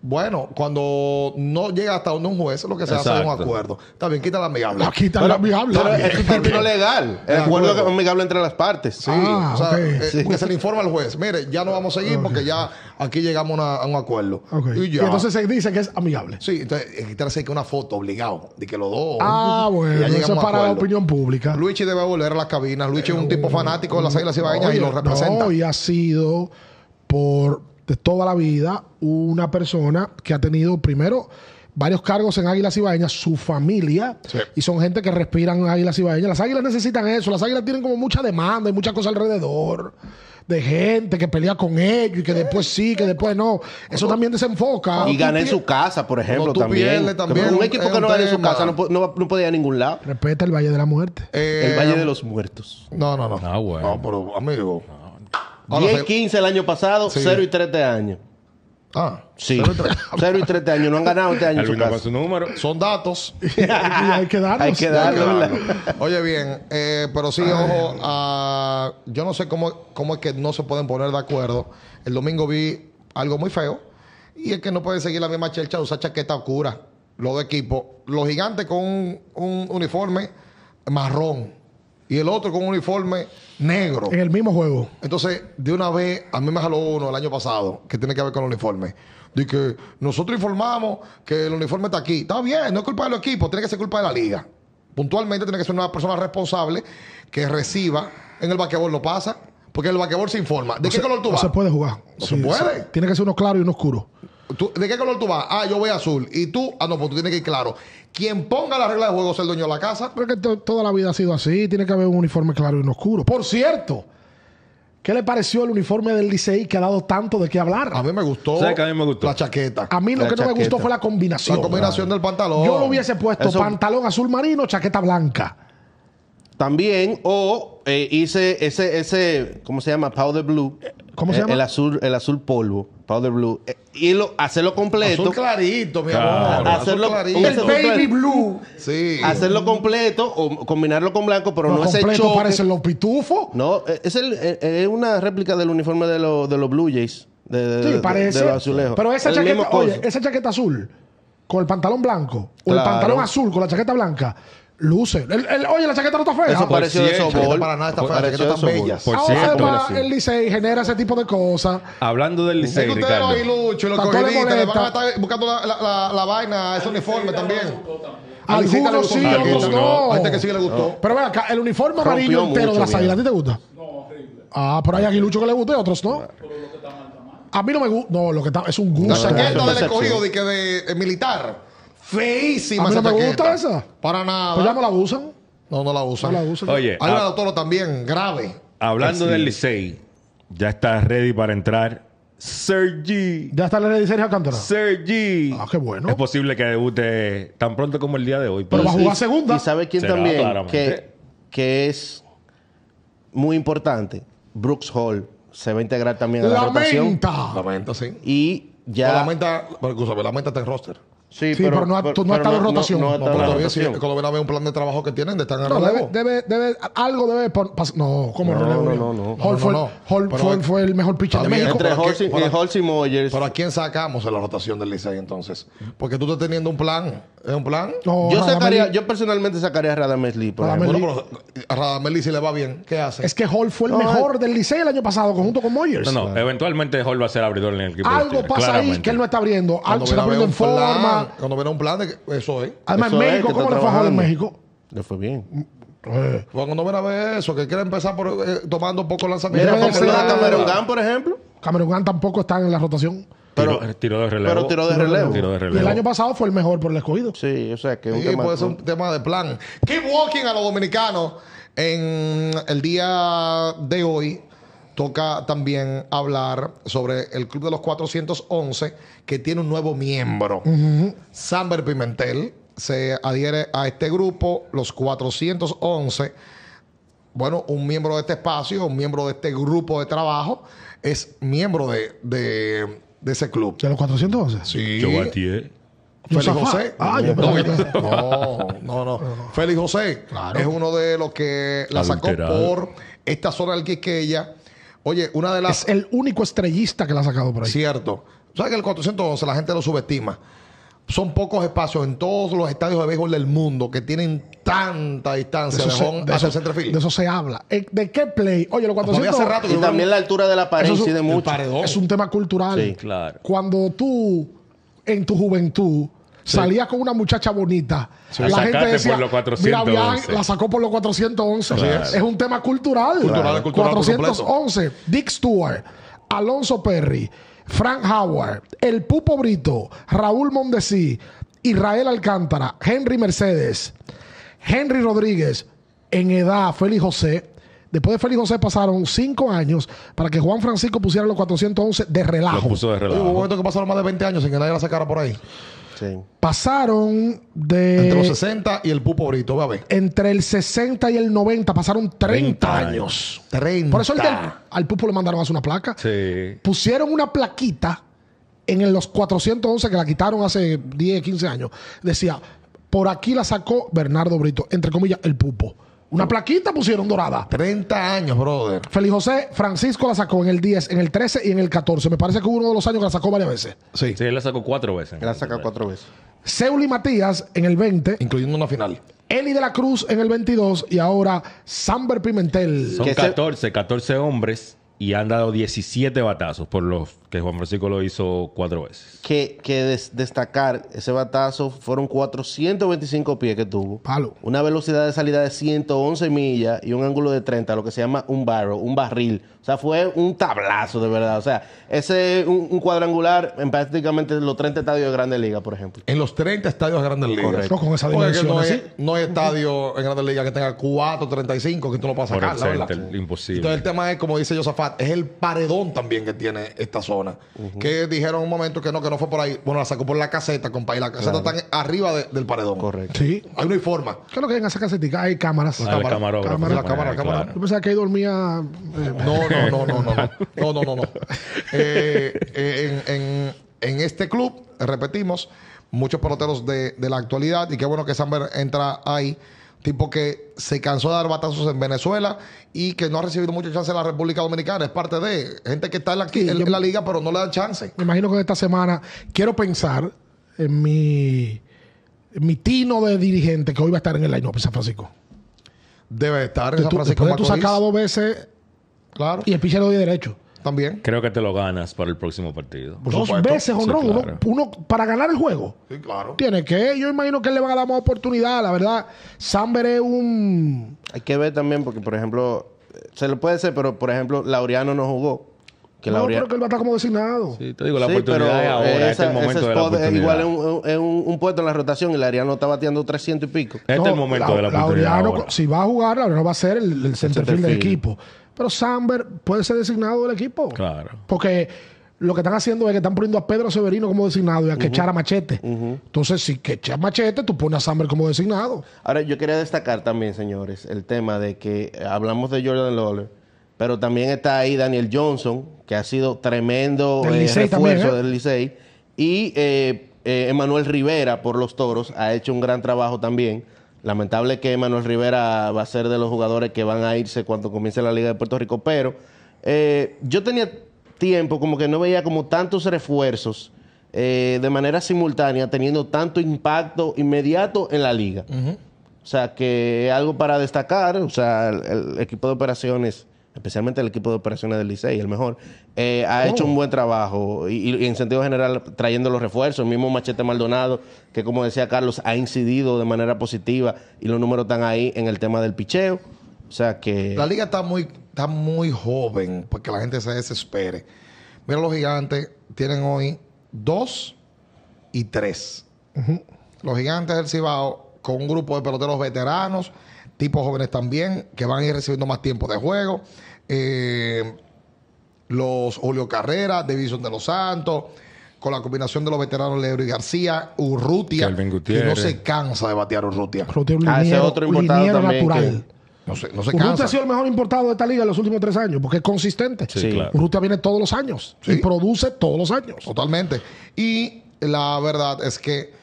Bueno, cuando no llega hasta donde un juez, lo que se hace es un acuerdo. También quita la amigable. Ah, quita la amigable. es un término legal. El acuerdo, es amigable entre las partes. Sí. o ah, sea, eh, que se le informa al juez. Mire, ya no vamos a seguir porque ya aquí llegamos a un acuerdo. Y, entonces se dice que es amigable. Sí, entonces quitarse que una foto obligada de que los dos. Ah, bueno. Eso es para la opinión pública. Luigi debe volver a las cabinas. Luigi es un eh, tipo fanático de las Islas cibaeñas y lo representa. No, y ha sido por de toda la vida, una persona que ha tenido primero varios cargos en Águilas Ibaeñas, su familia, y son gente que respiran Águilas Ibaeñas. Las Águilas necesitan eso, las Águilas tienen como mucha demanda y muchas cosas alrededor de gente que pelea con ellos y que después sí, que después no. Eso también desenfoca. Y gané en su casa, por ejemplo, también. Un equipo que no gane en su casa no, no, podía ir a ningún lado. Respeta el Valle de la Muerte. Eh, el Valle de los Muertos. No, no, no. Ah, bueno. No, pero amigo. 10 15 el año pasado, 0 y 3 de año. Ah, sí. 0 y 3, de año. No han ganado este año. su número. Son datos. hay que darlos. Hay que darlos. Oye, bien, eh, pero sí, ojo, ah, yo no sé cómo, cómo es que no se pueden poner de acuerdo. El domingo vi algo muy feo y es que no pueden seguir la misma chelcha usar chaqueta oscura. Los equipos, los gigantes con un, un uniforme marrón y el otro con un uniforme negro. En el mismo juego. Entonces, de una vez, a mí me jaló uno el año pasado, que tiene que ver con el uniforme. De que nosotros informamos que el uniforme está aquí. Está bien, no es culpa del equipo tiene que ser culpa de la liga. Puntualmente tiene que ser una persona responsable que reciba. En el vaquebol lo pasa, porque el vaquebol se informa. ¿De qué color tú no se puede jugar. No se puede. tiene que ser uno claro y uno oscuro. ¿de qué color tú vas? Ah, yo voy azul. Y tú, ah, no, pues tú tienes que ir claro. Quien ponga la regla de juego es el dueño de la casa. Pero que toda la vida ha sido así. Tiene que haber un uniforme claro y un oscuro. Por cierto, ¿Qué le pareció el uniforme del Licey que ha dado tanto de qué hablar? A mí me gustó. Sé que a mí me gustó? La chaqueta. A mí lo que no me gustó fue la combinación. La combinación del pantalón. Yo lo hubiese puesto pantalón azul marino, chaqueta blanca. También, o eh, hice ese, ese, ¿cómo se llama? Powder Blue. ¿Cómo se eh, llama? El azul, el azul polvo, powder blue. Eh, y lo, hacerlo completo. Azul clarito, mi amor. Hacerlo, azul clarito. El baby blue. Sí. Hacerlo completo o combinarlo con blanco, pero no, es el choque. parece los pitufos. No, es, es una réplica del uniforme de, los Blue Jays. De, sí, parece. Pero esa chaqueta, azul con el pantalón blanco o el pantalón azul con la chaqueta blanca luce. El, el, oye, la chaqueta no está fea. Eso ah, pareció de sobol. Para nada está fea. La chaqueta están bella. Por cierto, Además, el Licey genera ese tipo de cosas. Hablando del Licey, ustedes Ricardo. Ustedes los iluchos, le van a estar buscando la, la, la, vaina, ese uniforme también. Algunos sí otros no. no gente que sí le gustó. Pero vea, acá, el uniforme amarillo entero de las águilas, ¿a ti te gusta? No, horrible. Ah, pero hay aguiluchos que le gusta y otros no. A mí no me gusta. No, lo que está es un gusto. La chaqueta del escogido de que de eh, militar feísima. A no me gusta esa. Para nada. Pues ya no la usan. No, no la usan. la usan. Oye, hay una doctora también grave. Hablando del Licey, ya está ready para entrar. Sergi. Ya está ready Sergio Alcántara. Sergi. Ah, qué bueno. Es posible que debute tan pronto como el día de hoy. Pero, va a jugar segunda. ¿Y sabe quién también? Que, que es muy importante. Brooks Hall se va a integrar también a la lamenta. rotación. Lamenta, sí. Y ya... lamenta, pero, lamenta está en roster. Sí, pero, no ha, estado en rotación. No, no, no todavía ve un plan de trabajo que tienen de estar en relevo. Debe, debe, algo debe pasar. No, como relevo. No, no, no. Hall fue, Hall fue, el mejor pitcher de México. Entre Hall y, Moyers. Pero ¿a quién sacamos en la rotación del Licey entonces? Porque tú estás teniendo un plan. ¿Es un plan? yo, sacaría, yo personalmente sacaría a Radamés Lee. a Radamés Lee si le va bien, ¿qué hace? Es que Hall fue el mejor del Licey el año pasado junto con Moyers. No, no. Eventualmente Hall va a ser abridor en el equipo. Algo pasa ahí que él no está abriendo. Se está poniendo en forma. Cuando viene un plan, de pues, eso es. Además, en México, ¿cómo le fue en México? Le fue bien. Eh. Pues, cuando no a ver eso, que quiere empezar por, eh, tomando un poco lanzamiento. Mira, por ejemplo. Camerungán tampoco está en la rotación. Pero tiro, de relevo. Pero tiro de relevo. el año pasado fue el mejor por el escogido. Sí, o sea que un tema, puede ser un tema de plan. Keep walking a los dominicanos en el día de hoy toca también hablar sobre el Club de los 411, que tiene un nuevo miembro. Samber Pimentel se adhiere a este grupo, los 411. Bueno, un miembro de este espacio, un miembro de este grupo de trabajo, es miembro de, de, ese club. ¿De los 411? Sí. Yo Félix José. Ah, no, no, no, no, Félix José claro. es uno de los que la sacó por esta zona del Quisqueya Oye, una de las. Es el único estrellista que la ha sacado por ahí. Cierto. ¿Sabes que el 411 la gente lo subestima? Son pocos espacios en todos los estadios de béisbol del mundo que tienen tanta distancia de, eso se, de eso, De eso se habla. Eh, ¿De qué play? Oye, lo 400... hace rato y también la altura de la pared es, mucho. Es un tema cultural. Sí, claro. Cuando tú, en tu juventud, Salía con una muchacha bonita. la gente decía, la sacó por los 411. Es un tema cultural. Cultural, 411. Dick Stewart, Alonso Perry, Frank Howard, El Pupo Brito, Raúl Mondesi Israel Alcántara, Henry Mercedes, Henry Rodríguez, en edad, Félix José. Después de Félix José pasaron cinco años para que Juan Francisco pusiera los 411 de relajo. de relajo. Hubo un momento que pasaron más de 20 años sin que nadie la sacara por ahí. Pasaron de. Entre los 60 y el pupo brito, va a ver. Entre el 60 y el 90 pasaron 30, años. Por eso al pupo le mandaron a hacer una placa. Sí. Pusieron una plaquita en los 411 que la quitaron hace 10, 15 años. Decía, por aquí la sacó Bernardo Brito, entre comillas, el pupo. Una plaquita pusieron dorada. 30 años, brother. Feliz José, Francisco la sacó en el 10, en el 13 y en el 14. Me parece que hubo uno de los años que la sacó varias veces. Sí. Sí, él la sacó cuatro veces. Él la sacó cuatro veces. Seuli Matías en el 20. Incluyendo una final. Eli de la Cruz en el 22 y ahora Samber Pimentel. Son 14, 14 hombres y han dado 17 batazos por los que Juan Francisco lo hizo cuatro veces. Que, que destacar, ese batazo fueron 425 pies que tuvo. Palo. Una velocidad de salida de 111 millas y un ángulo de 30, lo que se llama un barrel un barril. O sea, fue un tablazo de verdad. O sea, ese un, un cuadrangular en prácticamente los 30 estadios de Grandes Ligas, por ejemplo. En los 30 estadios de Grandes Ligas. correcto con esa dimensión, no, hay, no estadio en Grandes Ligas que tenga 435 que tú no puedas sacar, la Imposible. Entonces el tema es, como dice Josafat, es el paredón también que tiene esta zona. Que dijeron un momento que no, que no fue por ahí. Bueno, la sacó por la caseta, compa. Y la caseta está arriba del paredón. Correcto. Sí. Hay una forma. ¿Qué es lo que hay en esa casetica? Hay cámaras. hay Cámara, cámara, la cámara, Yo pensaba que ahí dormía. no, no, no, no, no. No, no, no, no. en, este club, repetimos, muchos peloteros de, de la actualidad. Y qué bueno que Samber entra ahí tipo que se cansó de dar batazos en Venezuela y que no ha recibido mucha chance en la República Dominicana. Es parte de gente que está en la, en, la liga, pero no le da chance. Me imagino que esta semana quiero pensar en mi, tino de dirigente que hoy va a estar en el line San Francisco. Debe estar en San Francisco. Tú, sacado dos veces claro. y el pichero de derecho. También. Creo que te lo ganas para el próximo partido. Dos veces, honrón. uno, para ganar el juego. Sí, claro. Tiene que. Yo imagino que él le van a dar más oportunidad. La verdad, Samber es un. Hay que ver también, porque, por ejemplo, eh, se lo puede ser, pero, por ejemplo, Laureano no jugó. no, pero que él va a estar como designado. Sí, te digo, la oportunidad pero ahora, spot este momento de la Igual es, un, puesto en la rotación y Laureano está bateando 300 y pico. Este es el momento de la oportunidad. Laureano, si va a jugar, Laureano va a ser el, el centerfield del equipo. Pero Samber puede ser designado del equipo. Claro. Porque lo que están haciendo es que están poniendo a Pedro Severino como designado y a Quechara Machete. Entonces, si Quechar Machete, tú pones a Samber como designado. Ahora, yo quería destacar también, señores, el tema de que hablamos de Jordan Lawler, pero también está ahí Daniel Johnson, que ha sido tremendo del eh, refuerzo ¿eh? del Licey. Y eh, eh, Emanuel Rivera por los Toros ha hecho un gran trabajo también. Lamentable que Manuel Rivera va a ser de los jugadores que van a irse cuando comience la Liga de Puerto Rico, pero eh, yo tenía tiempo como que no veía como tantos refuerzos eh, de manera simultánea teniendo tanto impacto inmediato en la liga. O sea, que algo para destacar, o sea, el equipo de operaciones especialmente el equipo de operaciones del Licey, el mejor, eh, ha hecho oh. un buen trabajo y, en sentido general trayendo los refuerzos, el mismo Machete Maldonado, que como decía Carlos, ha incidido de manera positiva y los números están ahí en el tema del picheo. O sea que... La liga está muy, está muy joven porque la gente se desespere. Mira los gigantes, tienen hoy dos y tres. Los gigantes del Cibao con un grupo de peloteros veteranos tipos jóvenes también, que van a ir recibiendo más tiempo de juego. Eh, los Julio Carrera, Davison de los Santos, con la combinación de los veteranos Leo y García, Urrutia, que no se cansa de batear Urrutia. Urrutia un ah, otro importado natural. No cansa. ha sido el mejor importado de esta liga en los últimos tres años, porque es consistente. Sí, Urrutia viene todos los años y produce todos los años. Totalmente. Y la verdad es que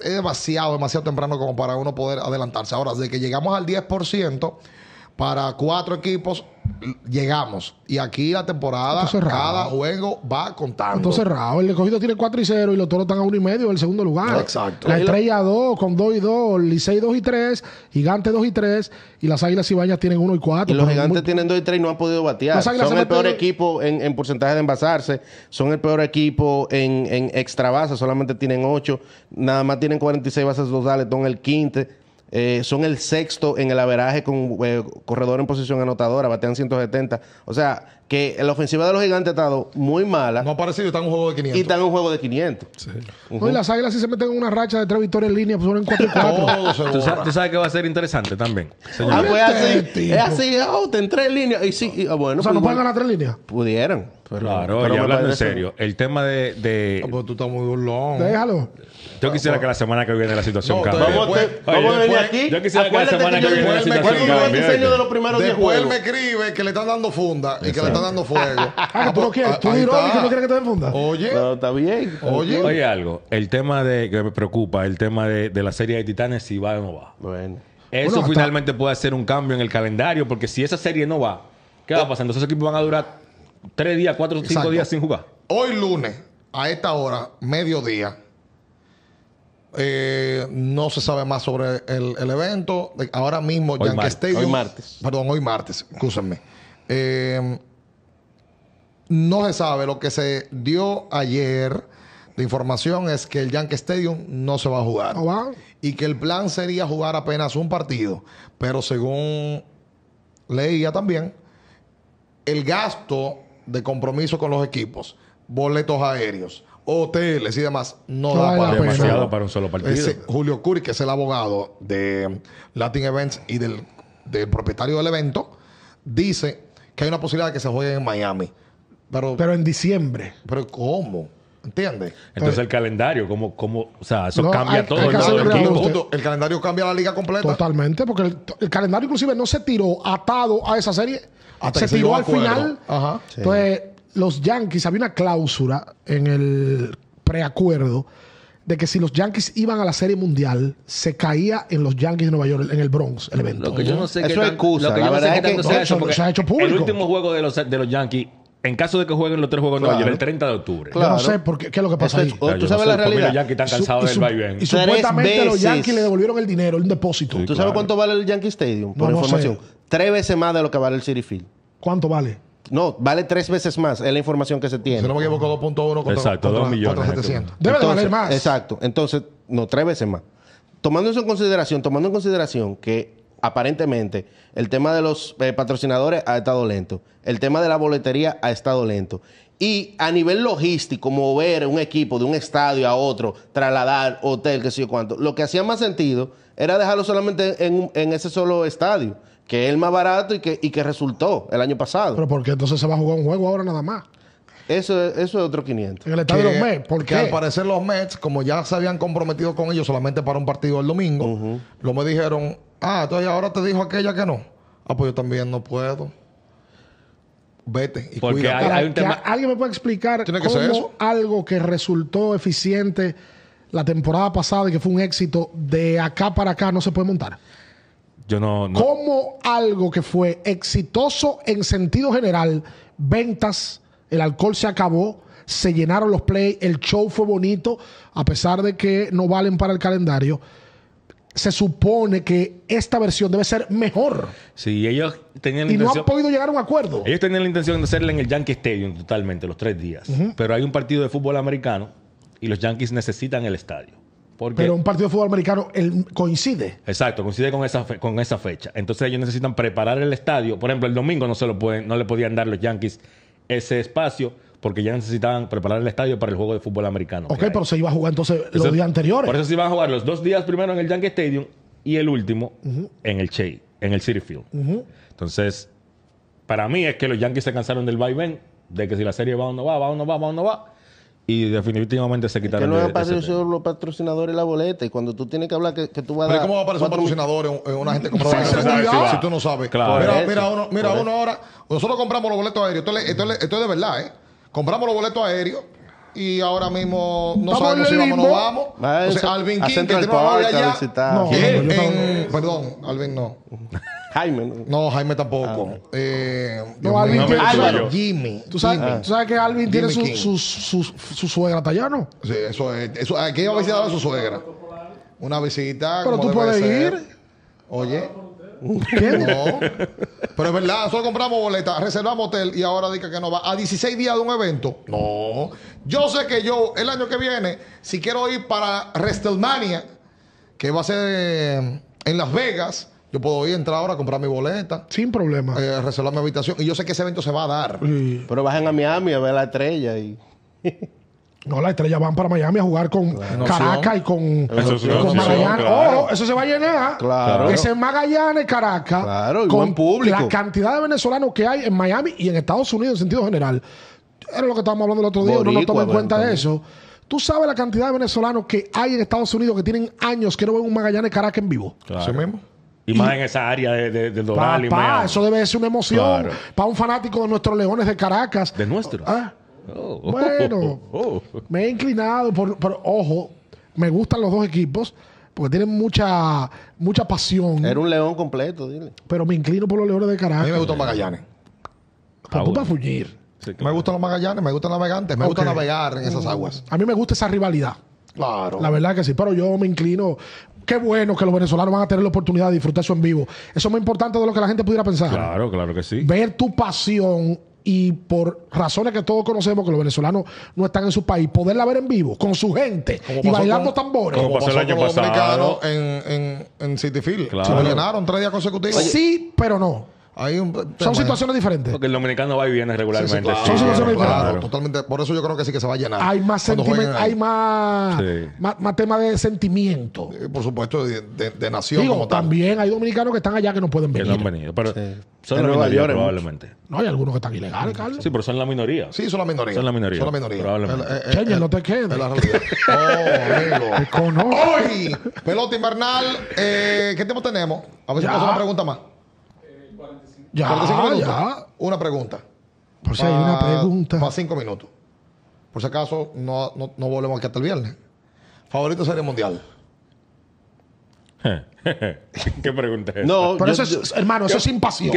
es demasiado, demasiado temprano como para uno poder adelantarse. Ahora, desde que llegamos al 10%, para cuatro equipos llegamos. Y aquí la temporada, cada juego va contando. Entonces cerrado. El Recogido tiene 4 y 0 y los toros están a 1 y medio en el segundo lugar. Exacto. La estrella 2 con 2 y 2, Licey 2 y 3, Gigante 2 y 3 y las Águilas y Bañas tienen 1 y 4. Y los Gigantes tienen 2 y 3 y no han podido batear. Son el peor equipo en, en, porcentaje de envasarse, son el peor equipo en, en extra bases, solamente tienen 8, nada más tienen 46 bases totales, son el quinto. Eh, son el sexto en el averaje con eh, corredor en posición anotadora, batean 170. O sea, que la ofensiva de los gigantes ha estado muy mala. No ha parecido, está en un juego de 500. Y está en un juego de 500. Sí. las águilas si se meten en una racha de tres victorias en línea, pues son en 4 y 4. ¿Tú, sabes, que va a ser interesante también. Señor. Ah, pues así, este es así, ah, oh, en tres líneas. Y sí, ah, bueno, o sea, pues ¿no pueden ganar tres líneas? pudieron Pero, claro, pero hablando en serio, el tema de. de... Ah, pues tú estás muy burlón. Déjalo. Yo quisiera que la pues. semana que viene la situación cambie. Vamos, a venir aquí. Yo quisiera que la semana que, viene la situación cambie. es el diseño de los primeros 10 juegos. Él me escribe que le están dando funda y que le dando fuego. Ah, ah, ¿tú ¿Tú no quieres que te defunda. Oye. está bien. Oye. Oye algo. El tema de que me preocupa, el tema de, de la serie de Titanes, si va o no va. Bueno. Eso finalmente puede hacer un cambio en el calendario, porque si esa serie no va, ¿qué va a entonces Esos equipos van a durar tres días, cuatro, cinco días sin jugar. Hoy lunes, a esta hora, mediodía, eh, no se sabe más sobre el, evento. Ahora mismo, Yankee Stadium. Hoy martes. Perdón, hoy martes, escúsenme. Eh, no se sabe. Lo que se dio ayer de información es que el Yankee Stadium no se va a jugar. Oh, y que el plan sería jugar apenas un partido. Pero según leía también, el gasto de compromiso con los equipos, boletos aéreos, hoteles y demás, no, da para, demasiado para un solo partido. Julio Curi, que es el abogado de Latin Events y del, del propietario del evento, dice que hay una posibilidad de que se juegue en Miami. Pero, en diciembre. Pero ¿cómo? ¿Entiendes? Entonces, pues- el calendario, ¿cómo, cómo, o sea, eso cambia todo. el, calendario cambia la liga completa. Totalmente, porque el, calendario inclusive no se tiró atado a esa serie. se, tiró al final. Entonces, pues, los Yankees, había una cláusula en el preacuerdo de que si los Yankees iban a la Serie Mundial, se caía en los Yankees de Nueva York, en el Bronx, el evento. Lo que yo no sé que tanto se ha público. El último juego de los Yankees en caso de que jueguen los tres juegos no, el 30 de octubre. Yo no sé por qué, es lo que pasa ahí. Tú sabes la realidad. Los Yankees están cansados del Bayern. Y, supuestamente los Yankees le devolvieron el dinero, el depósito. ¿Tú sabes cuánto vale el Yankee Stadium? Por no, información. sé. Tres veces más de lo que vale el City Field. ¿Cuánto vale? No, vale tres veces más, es la información que se tiene. Si no me equivoco, 2.1 contra, exacto, millones, Debe de valer más. Exacto, entonces, no, tres veces más. Tomando eso en consideración, tomando en consideración que aparentemente, el tema de los eh, patrocinadores ha estado lento, el tema de la boletería ha estado lento. Y a nivel logístico, mover un equipo de un estadio a otro, trasladar hotel, que sé yo cuánto, lo que hacía más sentido era dejarlo solamente en, ese solo estadio, que es el más barato y que, y que resultó el año pasado. Pero porque entonces se va a jugar un juego ahora nada más. Eso, eso es otro 500. En el estadio de los Mets. Porque al parecer los Mets, como ya se habían comprometido con ellos solamente para un partido el domingo, lo me dijeron, ah, entonces ahora te dijo aquella que no. Ah, pues yo también no puedo. Vete y porque ¿Alguien me puede explicar cómo algo que resultó eficiente la temporada pasada y que fue un éxito de acá para acá no se puede montar? Yo no, no. ¿Cómo algo que fue exitoso en sentido general, ventas, el alcohol se acabó, se llenaron los play, el show fue bonito, a pesar de que no valen para el calendario. Se supone que esta versión debe ser mejor. Sí, ellos tenían la intención. Y no han podido llegar a un acuerdo. Ellos tenían la intención de hacerla en el Yankee Stadium totalmente, los tres días. Pero hay un partido de fútbol americano y los Yankees necesitan el estadio. pero un partido de fútbol americano coincide. Exacto, coincide con esa, con esa fecha. Entonces ellos necesitan preparar el estadio. Por ejemplo, el domingo no se lo pueden, no le podían dar los Yankees ese espacio porque ya necesitaban preparar el estadio para el juego de fútbol americano. Ok, pero se iba a jugar entonces los días anteriores. Por eso se iban a jugar los dos días primero en el Yankee Stadium y el último en el Che, en el City Field. Entonces, para mí es que los Yankees se cansaron del ven de que si la serie va o no va, va o no va, va o no va y definitivamente se quitaron. no los patrocinadores la boleta y cuando tú tienes que hablar que, tú vas a ¿cómo va a aparecer un patrocinador una gente comprando si, si tú no sabes? Mira, mira, uno, mira uno ahora, nosotros compramos los boletos aéreos, esto, es, esto, es, esto es de verdad, ¿eh? Compramos los boletos aéreos y ahora mismo no sabemos si vamos o no vamos. Entonces, Alvin King, que tiene una allá. No, perdón, Alvin no. Jaime. No, Jaime tampoco. Ah, eh, no, Alvin tiene. Jimmy. ¿Tú sabes, que Alvin ah. tiene su, su, su, su, suegra Sí, eso es. Eso, aquí iba a visitar a su suegra. Una visita. Pero tú puedes ir. Oye. ¿Qué? No. Pero es verdad, nosotros compramos boletas, reservamos hotel y ahora dice que no va a 16 días de un evento. No. Yo sé que yo, el año que viene, si quiero ir para WrestleMania, que va a ser en Las Vegas, yo puedo ir, entrar ahora, a comprar mi boleta. Sin problema. Eh, reservar mi habitación. Y yo sé que ese evento se va a dar. Pero bajen a Miami a ver la estrella y. No, la estrella van para Miami a jugar con Caracas y con, Magallanes. eso se va a llenar. Claro. Ese Magallanes, Caracas. Claro, con público. La cantidad de venezolanos que hay en Miami y en Estados Unidos en sentido general. Era lo que estábamos hablando el otro día. no nos toma en cuenta eso. Tú sabes la cantidad de venezolanos que hay en Estados Unidos que tienen años que no ven un Magallanes Caracas en vivo. Claro. mismo? Y, más en esa área del Doral. y más. eso debe ser una emoción para un fanático de nuestros Leones de Caracas. De nuestro. Ah. Oh. bueno, oh. me he inclinado por, ojo, me gustan los dos equipos porque tienen mucha mucha pasión. Era un león completo, dile. Pero me inclino por los Leones de Caracas. A mí me los Magallanes. Para pues fugir. Me gustan los Magallanes, me gustan navegantes, me gusta navegar en esas aguas. A mí me gusta esa rivalidad. Claro. La verdad que sí, pero yo me inclino. Qué bueno que los venezolanos van a tener la oportunidad de disfrutar eso en vivo. Eso es más importante de lo que la gente pudiera pensar. Claro, claro que sí. Ver tu pasión y por razones que todos conocemos que los venezolanos no están en su país, poderla ver en vivo con su gente y bailando tambores. Como, como el año pasado en, en, en City Se lo llenaron tres días consecutivos. Sí, pero no. Son ¿eh? situaciones diferentes. Porque el dominicano va y viene regularmente. Sí, Son situaciones diferentes. totalmente. Por eso yo creo que sí que se va a llenar. Hay más sentimiento, hay más, más, temas tema de sentimiento. por supuesto, de, nación. Digo, también hay dominicanos que están allá que no pueden venir. Que no han venido. Pero son en la probablemente. No, hay algunos que están ilegales, Carlos. Sí, pero son la minoría. Sí, son la minoría. Son la minoría. Son la minoría. Probablemente. no te quedes. Es oh, amigo. pelota invernal. Eh, ¿Qué tema tenemos? A ver si pasa una pregunta más. Una pregunta. Por si hay una pregunta. Para cinco minutos. Por si acaso no, volvemos aquí hasta el viernes. Favorito serie mundial. ¿Qué pregunta es? No, hermano, eso es sin pasión.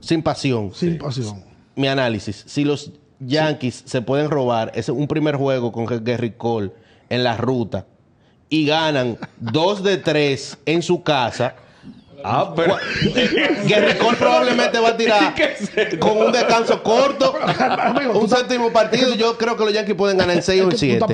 sin pasión. Sin pasión. Mi análisis. Si los Yankees se pueden robar es un primer juego con Gary Cole en la ruta y ganan dos de tres en su casa, Ah, ah, pero. Cole probablemente va a tirar con un descanso corto. un séptimo partido. Yo creo que los Yankees pueden ganar en 6 o en 7.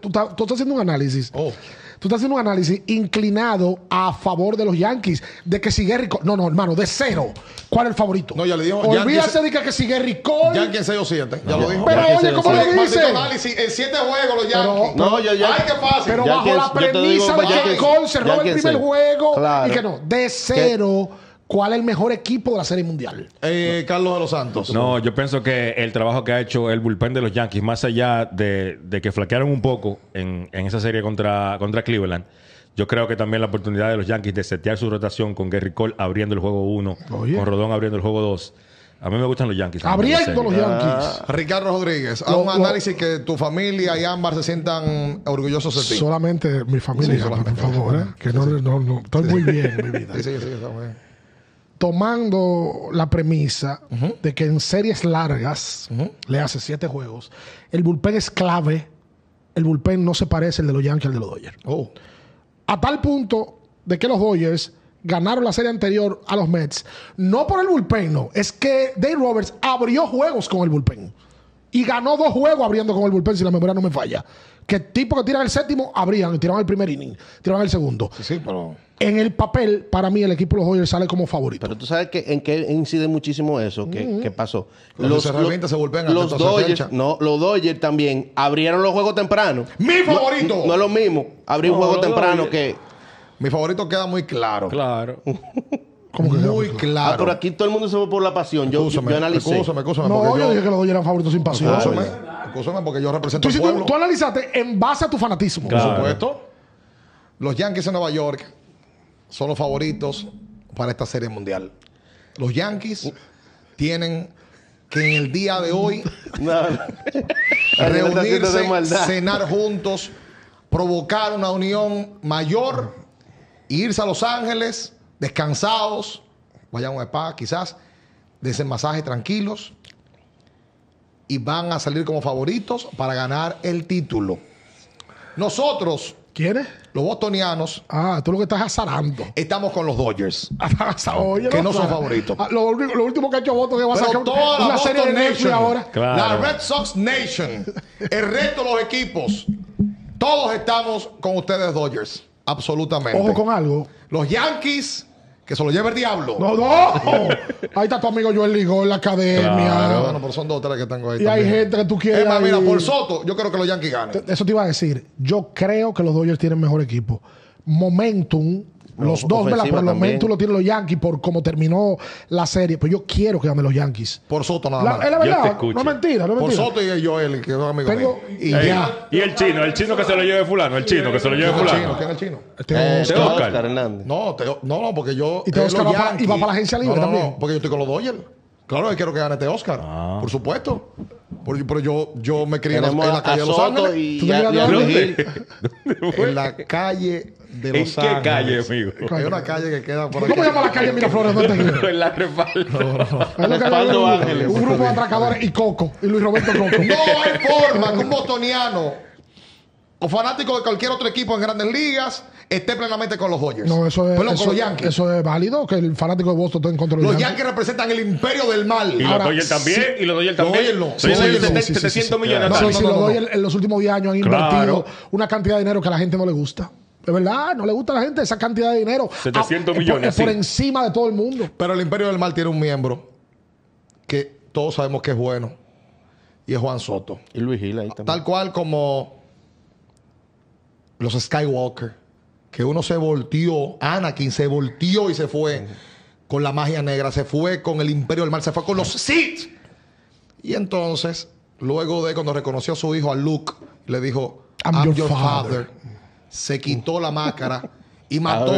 Tú estás haciendo un análisis. Oh tú estás haciendo un análisis inclinado a favor de los Yankees, de que Si rico. No, no, hermano, de cero. ¿Cuál es el favorito? No, ya le dijo. Olvídase de que sigue rico. Yankees 6 o 7. Ya lo dijo. Pero oye, ¿cómo le dice? análisis, en 7 juegos los Yankees. no, ya, ya. Ay, qué fácil. Pero bajo la premisa de que Cole cerró el primer juego y que no, de cero. ¿Cuál es el mejor equipo de la Serie Mundial? Eh, Carlos de los Santos. No, yo pienso que el trabajo que ha hecho el bullpen de los Yankees, más allá de, que flaquearon un poco en, esa serie contra, Cleveland, yo creo que también la oportunidad de los Yankees de setear su rotación con Gary Cole abriendo el juego 1, con Rodón abriendo el juego 2. A mí me gustan los Yankees. Abriendo los ah, Yankees. Ricardo Rodríguez, haz un análisis que tu familia y Ámbar se sientan orgullosos de ti. Solamente mi familia, por favor. ¿eh? Que no, no, no, estoy muy bien, en mi vida. Sí, sí, sí, está muy bien tomando la premisa de que en series largas, le hace siete juegos, el bullpen es clave. El bullpen no se parece al de los Yankees al de los Dodgers. Oh. A tal punto de que los Dodgers ganaron la serie anterior a los Mets, no por el bullpen, no. Es que Dave Roberts abrió juegos con el bullpen. Y ganó dos juegos abriendo con el bullpen, si la memoria no me falla. Que tipo que tiran el séptimo, abrían, tiraban el primer inning, tiraban el segundo. sí, pero en el papel, para mí el equipo de los Dodgers sale como favorito. Pero tú sabes que en qué incide muchísimo eso, ¿Qué pasó. Los, los, Dodgers, no, los Dodgers también abrieron los juegos temprano. Mi favorito. No, es lo mismo abrir un juego temprano que mi favorito queda muy claro. Claro. que muy claro. Ah, pero aquí todo el mundo se fue por la pasión. Yo, analicé. No, yo, dije que los Dodgers eran favoritos sin pasión. escúchame, porque yo represento al pueblo. Tú, tú analizaste en base a tu fanatismo. Por supuesto. Los Yankees en Nueva York son los favoritos para esta serie mundial. Los Yankees uh. tienen que en el día de hoy reunirse, cenar juntos, provocar una unión mayor, irse a Los Ángeles descansados, vayan a un spa quizás, ese masaje tranquilos y van a salir como favoritos para ganar el título. Nosotros ¿Quiénes? Los bostonianos. Ah, tú lo que estás azarando. Estamos con los Dodgers. que no, son favoritos. Ah, lo, último que ha hecho Boston es va a sacar la serie de Nation. ahora. La Red Sox Nation. El resto de los equipos. Todos estamos con ustedes, Dodgers. Absolutamente. Ojo con algo. Los Yankees que se lo lleve el diablo. No, no. Ahí está tu amigo Joel Ligón en la academia. Bueno, pero son dos o tres que tengo ahí. Y hay gente que tú quieres. Es más, mira, por Soto, yo creo que los Yankees ganen. Eso te iba a decir. Yo creo que los Dodgers tienen mejor equipo. Momentum los dos, Por lo lo tienen los Yankees por cómo terminó la serie. Pero yo quiero que ganen los Yankees. Por Soto nada más. es la verdad. No es mentira, no mentira. Por Soto y yo Joel, que es amigos amigo. y, ya. y el chino, el chino que se lo lleve fulano, el chino que se lo lleve fulano. ¿Quién es el chino? Este eh, Oscar. Hernández. No, no, no, porque yo... Y te eh, va para la agencia libre también. porque yo estoy con los Doyle Claro que quiero que gane este Oscar, ah. por supuesto. Porque, pero yo, yo me crié en, la, calle de Los Ángeles. ¿Tú en la calle de Los Ángeles. ¿En qué calle, amigo? Hay una calle que queda por ¿Cómo se llama la calle Miraflores? ¿Dónde en la Respaldo. En la Respaldo Un grupo de atracadores y Coco. Y Luis Roberto Coco. no hay forma que un bostoniano o fanático de cualquier otro equipo en Grandes Ligas esté plenamente con los Dodgers. No, eso es, eso, es válido, que el fanático de Boston esté en contra de los, los Yankees. representan el imperio del mal. Y los Dodgers también, y los Dodgers también. millones. si los en los últimos 10 años han invertido una cantidad de dinero que a la gente no le gusta. De verdad, no le gusta a la gente esa cantidad de dinero. 700 ah, eh, millones. Por, por encima de todo el mundo. Pero el Imperio del Mal tiene un miembro que todos sabemos que es bueno. Y es Juan Soto. Y Luis Gil ahí también. Tal cual como los Skywalker que uno se volteó, Anakin se volteó y se fue con la magia negra, se fue con el imperio del mal, se fue con los Sith. Y entonces, luego de cuando reconoció a su hijo, a Luke, le dijo, I'm, your, father. Se quitó la máscara y mató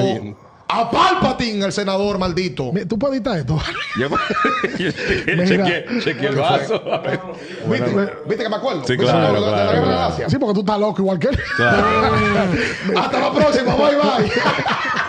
a Palpatine, el senador maldito. Tú puedes editar esto. Yo, chequeé el vaso. ¿Viste, que me acuerdo? Sí, pues, claro. Sí, porque tú estás loco igual que él. Hasta la próxima. Bye, bye.